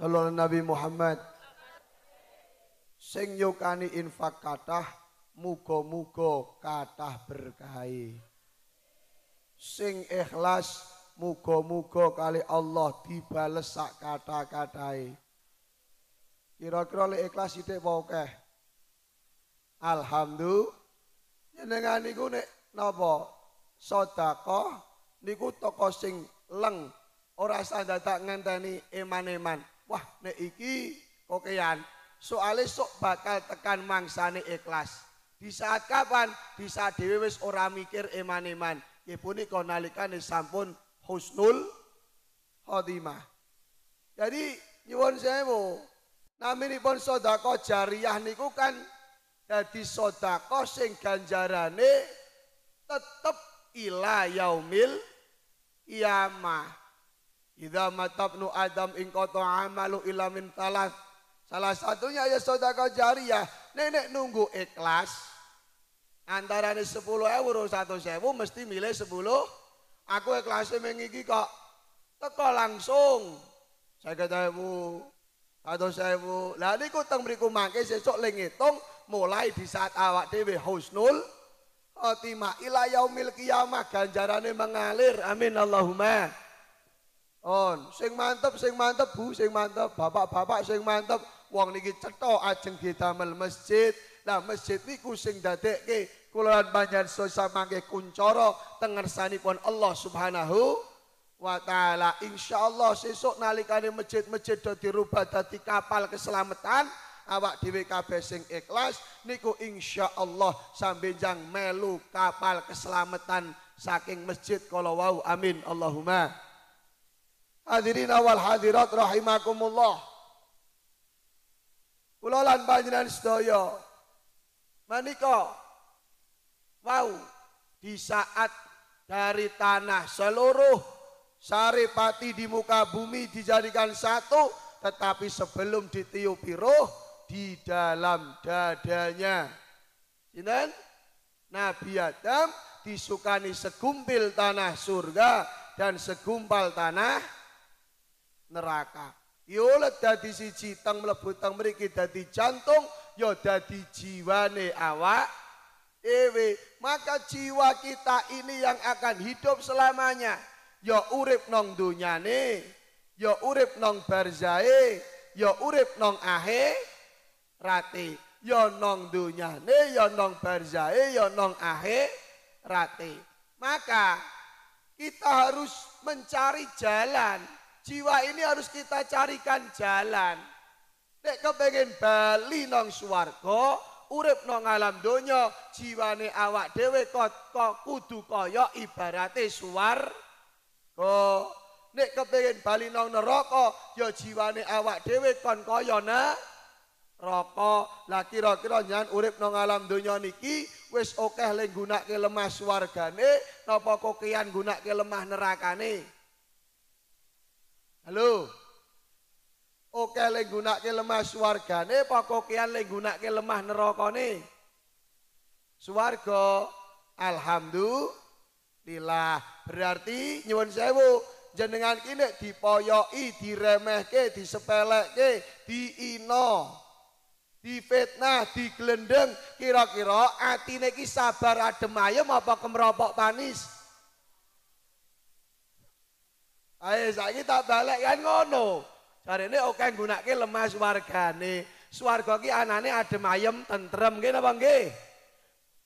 Sallallahu Nabi Muhammad. Sing nyukani infak kathah muga-muga kathah berkahi. Sing ikhlas muga-muga kali Allah dibales sak kata-katae. Kira-kira lek ikhlas sithik wae akeh. Alhamdulillah. Jenengan niku nek napa? Sedekah niku toko sing leng ora sah dadak ngenteni iman-iman. Wah, nek iki kokean. Soale sok bakal tekan mangsane ikhlas. Di saat kapan? Di saat dhewe wis ora mikir eman-eman. Ya punika nalikane sampun husnul khotimah. Jadi nyuwun sewu, naminipun sedekah jariah niku kan dadi sedekah sing ganjarane tetep ila yaumil kiamah. Idza matabnu adam ing qata amalu illa min talas. Salah satunya ya sedekah jariyah. Nenek nunggu ikhlas. Antarane 10 euro 1 sewu mesti milih 10. Aku ikhlasnya ming iki kok. Teko langsung. Saya kata ibu. Satu sewu. Lah ini ku teng beriku mangke sesok ngitung. Mulai di saat awak dewe husnul. Khotimah ilayau mil kiamah. Ganjarannya mengalir. Amin Allahumma. On, sing mantep, sing mantep, bu, sing mantep, bapak-bapak sing mantep, wong niki cetok ajeng didamel masjid. Nah, masjid niku sing dadekke kulawan banjar sosa mangke kuncoro tengersanipun Allah Subhanahu wa taala. Insyaallah sesuk nalikane masjid-masjid do dirubah dadi kapal keselamatan awak dhewe kabeh sing ikhlas niku insyaallah sambil jang melu kapal keselamatan saking masjid kala wau amin Allahumma Hadirin awal hadirat rahimakumullah. Kulolan panjenengan sedaya menika wau di saat dari tanah seluruh saripati di muka bumi dijadikan satu tetapi sebelum ditiup roh di dalam dadanya. Sinten? Nabi Adam disukani segumpil tanah surga dan segumpal tanah neraka. Yolet dadi siji teng mlebu tang mriki dadi jantung ya dadi jiwane awak dhewe. Maka jiwa kita ini yang akan hidup selamanya. Ya urip nong dunyane, ya urip nong barzae, ya urip nong ahe rate. Ya nong dunyane, ya nong barzae, ya nong ahe rate. Maka kita harus mencari jalan jiwa ini harus kita carikan jalan. Nek kepengen Bali nong suwargo, urip nang alam donya, jiwane awak dewe kok kudu koyo ibarate suar. Ko. Nek kepengen Bali nong neroko, yo jiwane awak dewe kon koyo na. Roko, lah kira-kira nyan urip nang alam donya niki, wis okeh leng guna ke lemah suargane, Napa kokian guna ke lemah nerakane. Halo. Oke le gunake lemah swargane pokokian le gunake lemah nerakane. Swarga alhamdulillah berarti nyuwun sewu jenengan ki nek dipoyoki, diremehke, disepeleke, Diina, difitnah, digelendeng kira-kira atine ki sabar adem ayem apa kemropok panis? Ayo saiki tak balik kan ngono. Jarene oke nggunakke lemah swargane. Swarga ki anane adem ayem tentrem nggih napa nggih?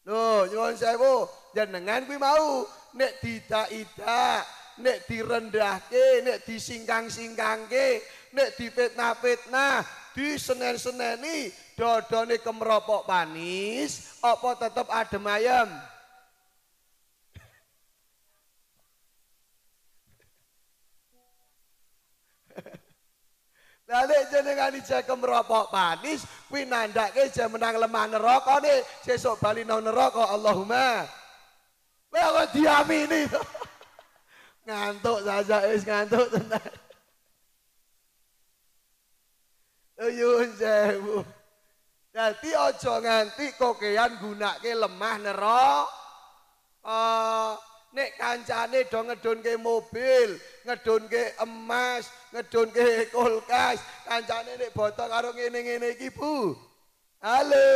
Lho, nyuwun sewu, jenengan kuwi mau nek dida-ida, nek direndahke, nek disingkang-singkangke, nek difitnah-fitnah, disenen-seneni, dodone kemeropok panis, apa tetep adem ayem? Lali jenengan dicekem rokok manis, kuwi nandake jeneng menang lemah neraka ne, sesuk bali nang neraka Allahumma. Lha aku diamini. [laughs] ngantuk saja wis ngantuk tenan. Ayo sewu. Dadi aja nganti kokean gunake lemah neraka. Uh, nek kancane do ngedunke mobil, ngedunke emas, ngedunke kulkas, kancane nek botol karo ngene-ngene iki, Bu. Halo.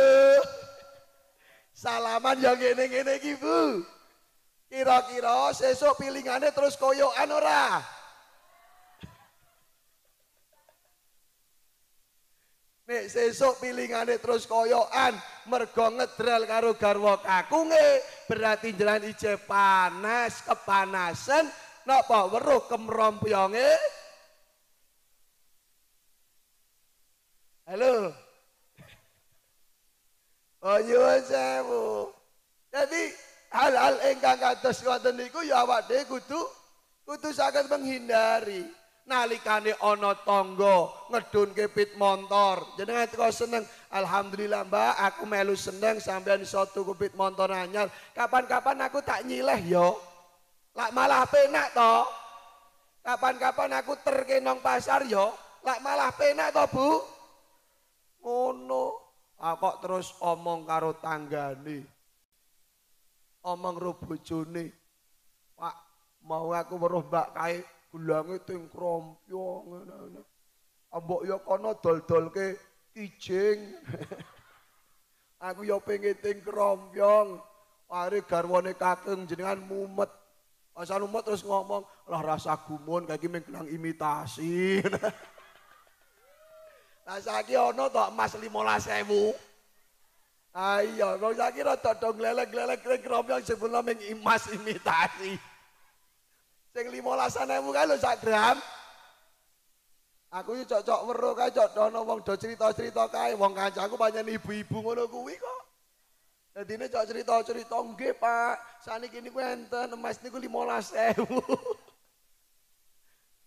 Salaman ya ngene-ngene iki, Bu. Kira-kira sesuk pilingane terus koyokan ora? Nek sesuk pilingane terus koyokan mergo ngedrel karo garwa kakunge berarti jalan ije panas kepanasan napa weruh kemrompyonge Halo Ayo [laughs] oh, sewu Jadi hal-hal ingkang kados wonten niku ya awak dhewe kudu kudu saged menghindari nalikane ana tangga ngedunke pit montor jenengan teko seneng alhamdulillah Mbak aku melu seneng sampean iso tuku pit montor anyar kapan-kapan aku tak nyileh yo lak malah penak to kapan-kapan aku terkenong pasar yo lak malah penak to Bu ngono aku ah, terus omong karo tanggane omong ro bojone Pak mau aku weruh mbak kae gulange teng krompyong Ambo Ambok ya kono dol-dolke kijing. [laughs] Aku ya pengen teng krompyong. Are garwane kakeng jenengan mumet. Pas mumet terus ngomong, "Lah rasa gumun kaiki mung imitasi." Rasa [laughs] saiki ana to emas 15.000. Ah iya, kok saiki rada dong lelek-lelek krompyong sebelum mung imitasi. sing lima lasan ewu kae lho sak gram aku yo cocok weruh kae cocok wong do cerita-cerita kae wong kancaku pancen ibu-ibu ngono kuwi kok Jadi ini cok cerita cerita enggak pak, sani kini ku enten emas niku ku lima belas ribu.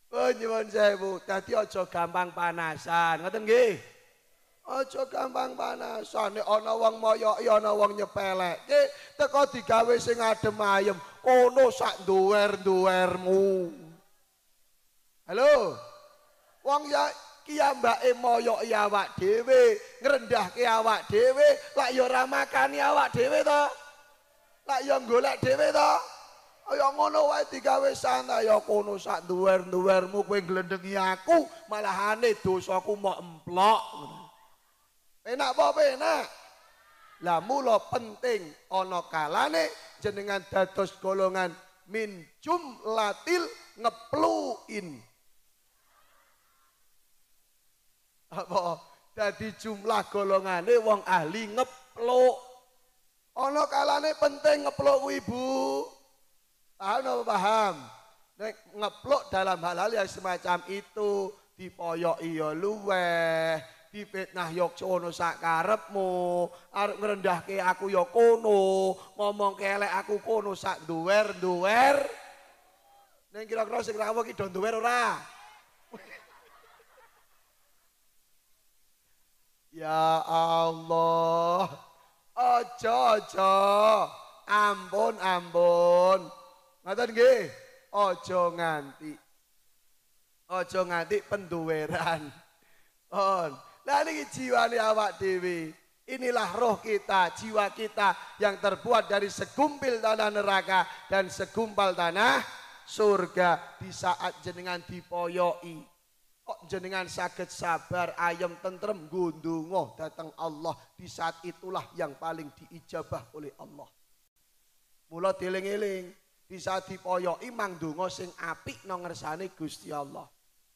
Banyak banget ribu, ojo gampang panasan, ngerti enggak? Aja gampang panasane ana wong moyok ya ana wong nyepelek, teko digawe sing adem ayem kono sak duwer-duwermu Halo wong ya kiambake moyok ya awak dhewe ngrendahke awak dhewe lak ya ora makani awak dhewe to lak ya golek dhewe to kaya ngono wae digawe santai ya kono sak duwer-duwermu kowe glendengi aku malahane dosaku mok emplok Enak apa enak? Lah mula penting ana kalane jenengan dados golongan min jumlatil ngepluin. Apa? Dadi jumlah golongane wong ahli ngepluk. Ana kalane penting ngepluk ibu. Tahan apa paham? Nek ngepluk dalam hal-hal yang semacam itu dipoyok iya luweh, dipitnah yo cono sak karepmu arep ngrendahke aku yo kono ngomong kelek aku kono sak duwer duwer ning kira-kira sing rawuh ki do duwer ora [laughs] Ya Allah aja aja ampun ampun ngoten nggih aja nganti aja nganti penduweran on Nah ini ni awak dewi. Inilah roh kita, jiwa kita yang terbuat dari segumpil tanah neraka dan segumpal tanah surga di saat jenengan dipoyoi. Kok jenengan sakit sabar, ayam tentrem, gundungo datang Allah. Di saat itulah yang paling diijabah oleh Allah. Mula dieling-eling, di saat dipoyoi mang dungo sing apik nongersane Gusti Allah.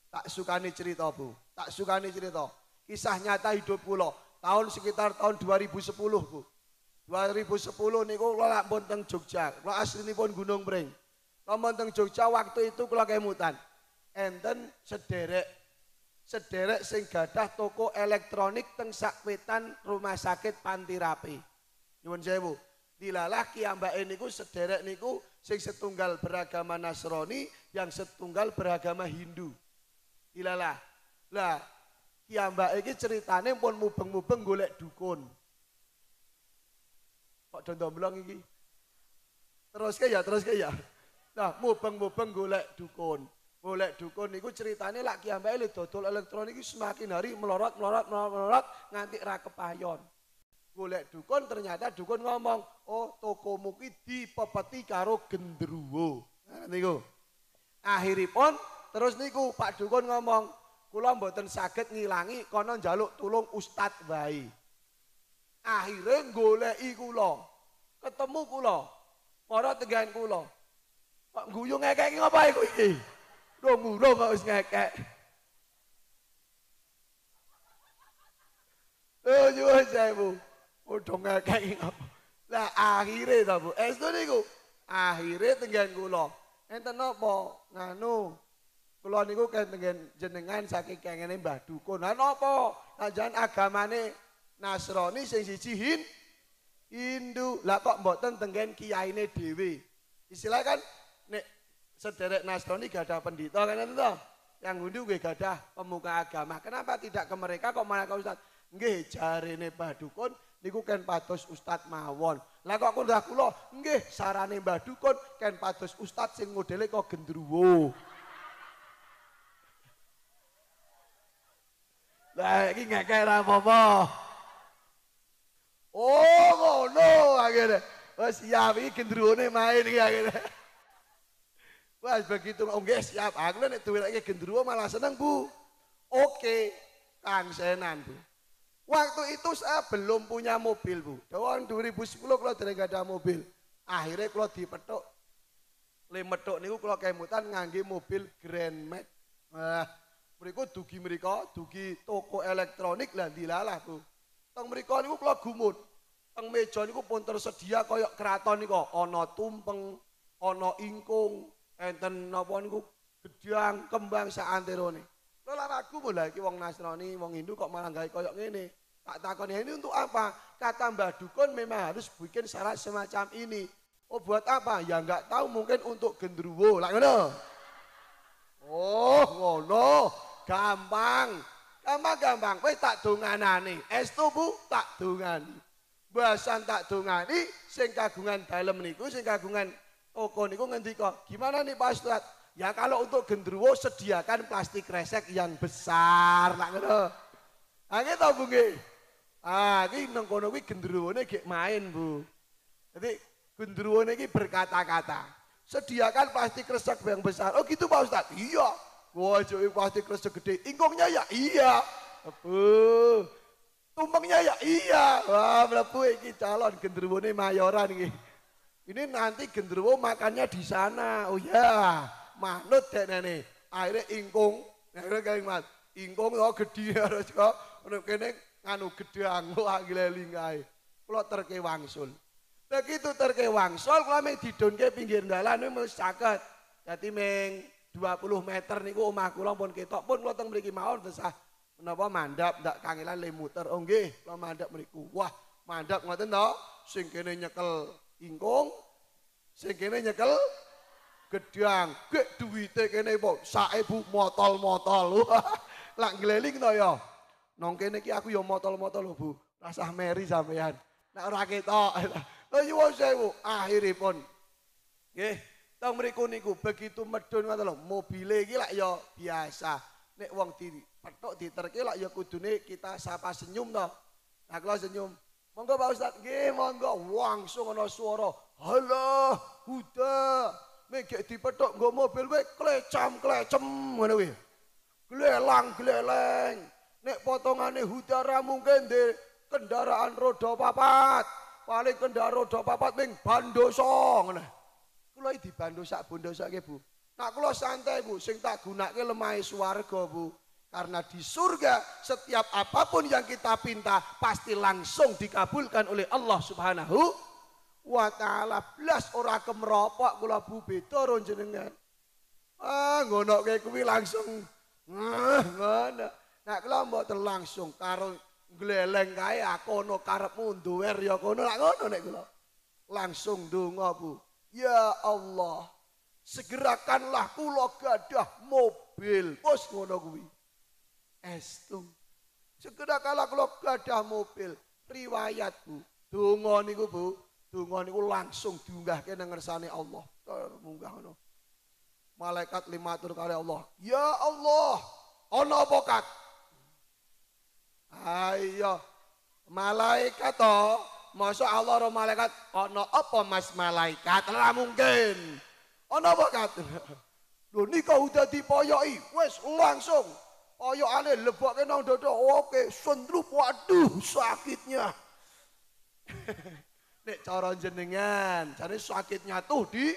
Tak suka nih cerita Bu, tak suka nih cerita. Kisah nyata hidup pulau tahun sekitar tahun 2010 Bu. 2010 niku lalak lak Jogja teng Jogja. nih pun Gunung Bring. lo teng Jogja waktu itu kula kemutan. Enten sederek sederek sing gadah toko elektronik teng sakwitan rumah sakit Panti Rapi. Nyuwun sewu. Dilalah ini ku sederek niku sing setunggal beragama Nasrani, yang setunggal beragama Hindu. Dilalah. Lah, mbak iki ceritane pun mubeng-mubeng golek dukun. Kok bilang ini Terus ke ya, terus ke ya. Nah, mubeng-mubeng golek dukun. Golek dukun niku ceritane lak kiambake le dodol elektronik iki semakin hari melorot melorot melorot, melorot nganti ra kepayon. Golek dukun ternyata dukun ngomong, "Oh, tokomu ki dipepeti karo gendruwo." Nah, niku. Akhiripun terus niku Pak Dukun ngomong, Kula mboten saged ngilangi kono njaluk tulung ustad bayi. Akhire goleki kula. Ketemu kula. Para tegan kula. Kok guyung ngekek ngapa iku iki? Durung durung kok wis ngekek. Oh, yo sae bu. Udah ngekek ngapa? Lah akhire ta bu. Estu niku. Akhire tegan kula. Enten napa? Nganu. Kalau niku kan jenengan saking kangen mbah dukun. Nah nopo, nah jangan agamane Nasrani sing siji hin Hindu. Lah kok mboten tengen kiyaine dhewe. Istilah kan nek sederek Nasrani gak ada pendeta kan itu Yang Hindu gak ada pemuka agama. Kenapa tidak ke mereka kok malah ke ustaz? Nggih jarene mbah dukun niku kan patus Ustadz mawon. Lah kok kula kula nggih sarane mbah dukun kan patus Ustadz, sing modele kok gendruwo. Lah iki ngekek ra apa-apa. Oh ngono akhirnya. Wah siap iki gendruwone main iki akhirnya. Wah begitu om oh, guys siap. Aku nek duwe iki gendruwo malah seneng Bu. Oke, kan senan Bu. Waktu itu saya belum punya mobil Bu. Tahun 2010 kalau tidak ada mobil. Akhirnya kalau dipetuk. Lima petuk niku kalau kemutan ngangge mobil Grand Max. Wah, Mereka dugi mereka, dugi toko elektronik lah dilalah tuh. Teng mereka ini kula gumut. Teng meja niku pun tersedia koyok keraton kok ono tumpeng, ono ingkung, enten napa niku gedang kembang sak nih Lha ragu mulai iki wong Nasrani, wong Hindu kok malah gawe koyok ngene. Tak takon ini untuk apa? Kata Mbah Dukun memang harus bikin syarat semacam ini. Oh buat apa? Ya nggak tahu mungkin untuk gendruwo. Lah ngono. Oh ngono gampang. Gampang-gampang kowe tak nih, Estu Bu tak dongani. Bahasan tak dongani sing kagungan dalem niku sing kagungan toko niku ngendika, "Gimana nih Pak Ustaz? Ya kalau untuk genderuwo sediakan plastik resek yang besar." tak ngono. Ah tau to Bu nggih. Ah iki nang kono kuwi genderuwone gek main, Bu. Jadi genderuwone iki berkata-kata. Sediakan plastik resek yang besar. Oh gitu Pak Ustaz. Iya. Wah, jadi pasti kelas segede. Ingkongnya ya iya. Apa? Tumpengnya ya iya. Wah, berapa ini calon genderuwo ini mayoran ini. Ini nanti genderuwo makannya di sana. Oh ya, manut deh nene. Akhirnya ingkong. Akhirnya kayak mas. Ingkong lo gede [laughs] harus kok. Menurut kene nganu gede anglo agileling lingai. Kulo terkewangsul. Begitu terkewangsul, main di didonke pinggir dalan mesti sakit. Jadi meng 20 meter niku omah kula pun ketok pun kula teng mriki mawon tesah menapa mandap ndak kangelan le muter oh nggih kula mandap mriku wah mandap ngoten to sing kene nyekel ingkung sing kene nyekel gedang gek duwite kene po saebu motol-motol [laughs] lak ngleling to ya nang kene iki aku ya motol-motol lho Bu rasah meri sampean nek ora ketok lho [laughs] iya, nyuwun sewu akhiripun nggih Teng mriku niku begitu medhun mobil lho, mobile iki lak ya biasa. Nek wong di petuk diterke lak ya kudune kita sapa senyum to. Nah, kalau senyum. Monggo Pak Ustaz, nggih monggo langsung ana swara. Halo, Huda. Nek gek dipethuk nggo mobil kowe klecam klecem ngono kuwi. Gleleng gleleng. Nek potongane Huda ra mungkin de kendaraan roda papat. Paling kendaraan roda papat ning bandoso ngono. Kula dibantu sak bondo sak Bu. Nak kula santai, Bu, sing tak gunake lemahe swarga, Bu. Karena di surga setiap apapun yang kita pinta pasti langsung dikabulkan oleh Allah Subhanahu wa taala. Blas ora kemeropok kula Bu beda ron jenengan. Ah, ngono kayak kuwi langsung nah, ngono. Nak kula mboten langsung karo gleleng kae aku karepmu duwer ya kono lak ngono nek kula. Langsung donga Bu. Ya Allah, segerakanlah kula gadah mobil. Wis ngono kuwi. Estu. Segerakanlah kula gadah mobil. Riwayat Bu, donga niku Bu, donga niku langsung diunggahke nang ngersane Allah. Munggah ngono. Malaikat limatur kali Allah, "Ya Allah, ana apa Ayo, malaikat toh Masa Allah roh malaikat ana apa Mas malaikat? Ora mungkin. Ana apa loh [laughs] Lho nika udah dipoyoki, wis langsung poyokane lebokke nang dada. Oke, sendrup waduh sakitnya. [laughs] Nek cara jenengan, jane sakitnya tuh di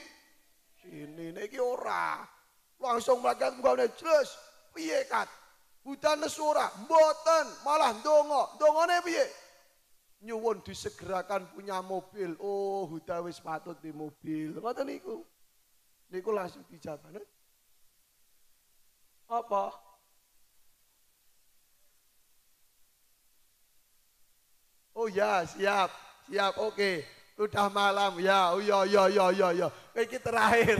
sini nek ora. Langsung malaikat mungkane jelas piye kat? Udan nesu ora? Mboten, malah ndonga. Ndongane piye? nyuwun disegerakan punya mobil. Oh, Huda wis patut di mobil. Ngoten niku. Niku langsung dijabane. Apa? Oh ya, siap. Siap, oke. Okay. Udah malam ya. Oh ya ya ya ya ya. Iki terakhir.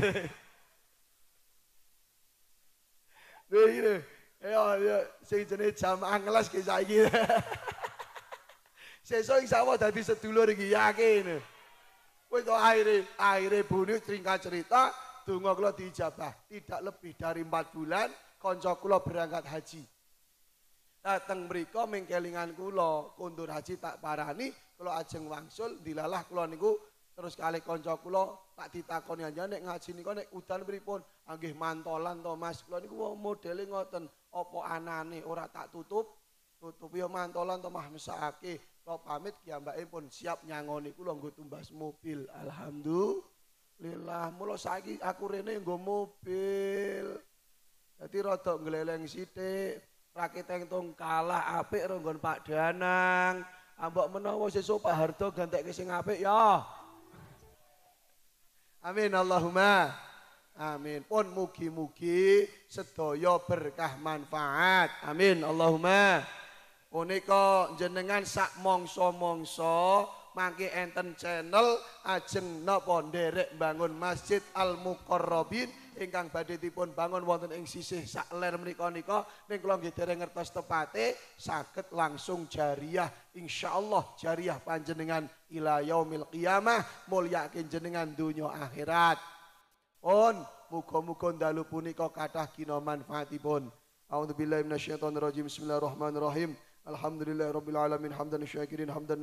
begini iki. Ya ya sing jenenge jam angles ki saiki. [laughs] Sesuk insyaallah dadi sedulur iki yakin. Kowe to akhire akhire bunyi cerita donga kula diijabah tidak lebih dari empat bulan kanca kula berangkat haji. Datang mereka mengkelingan kula kundur haji tak parani kula ajeng wangsul dilalah kula niku terus kali kanca kula tak ditakoni aja nek ngaji niku nek udan pripun anggih mantolan to Mas kula niku modele ngoten opo anane ora tak tutup tutup ya mantolan to mah mesake kalau pamit ya mbak pun siap nyangoni kulo nggo tumbas mobil. Alhamdulillah. Mula saiki aku rene nggo mobil. Jadi rada ngeleleng sithik. yang tong kalah apik ronggon Pak Danang. Ambok menawa sesuk Pak Harto gantekke sing apik ya. Amin Allahumma. Amin. Pun mugi-mugi sedaya berkah manfaat. Amin Allahumma. Unika jenengan sak mongso-mongso mangke enten channel ajeng napa nderek bangun Masjid Al Mukarrabin ingkang badhe dipun bangun wonten ing sisih sak ler menika nika ning kula nggih dereng ngertos tepate saged langsung jariah insyaallah jariah panjenengan ila yaumil qiyamah mulyake jenengan dunya akhirat on muga-muga dalu punika kathah kina manfaatipun A'udzu billahi minasyaitonir Bismillahirrahmanirrahim. الحمد لله رب العالمين حمدا الشاكرين حمدا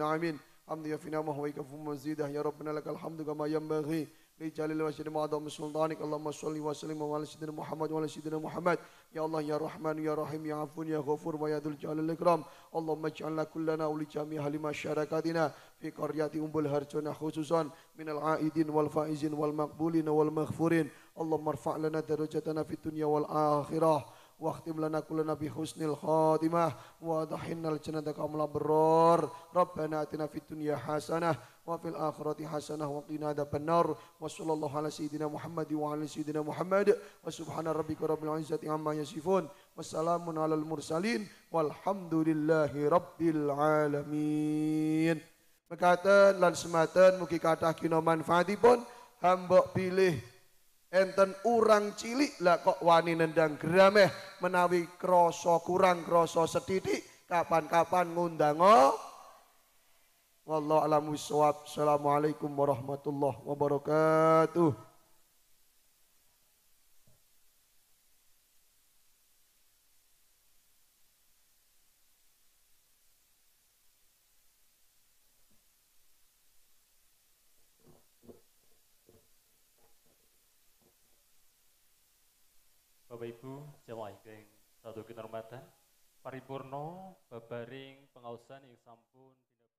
حمد يفينا ما هو يكف مزيده يا ربنا لك الحمد كما ينبغي لجلال وجهك وعظم سلطانك اللهم صل وسلم على سيدنا محمد وعلى سيدنا محمد يا الله يا رحمن يا رحيم يا عفو يا غفور ويا ذو الجلال والاكرام اللهم اجعلنا كلنا ولجميع لمشاركاتنا في قرية أم الهرجون خصوصا من العائدين والفائزين والمقبولين والمغفورين اللهم ارفع لنا درجتنا في الدنيا والآخرة واختم لنا كلنا بحسن الخاتمة وادخلنا الجنة كامل الأبرار ربنا آتنا في الدنيا حسنة وفي الآخرة حسنة وقنا عذاب النار وصلى الله على سيدنا محمد وعلى سيدنا محمد وسبحان ربك رب العزة عما يصفون وسلام على المرسلين والحمد لله رب العالمين Mekaten lan sematen mugi kathah kino manfaatipun hambok pilih enten urang cilik lah kok wani nendang gerameh menawi kroso kurang kroso setitik kapan-kapan ngundang oh Wallahu alam wiswab. Assalamualaikum warahmatullahi wabarakatuh. Ibu Jawa Ingkang satu kinormatan paripurno babaring pengausan yang sampun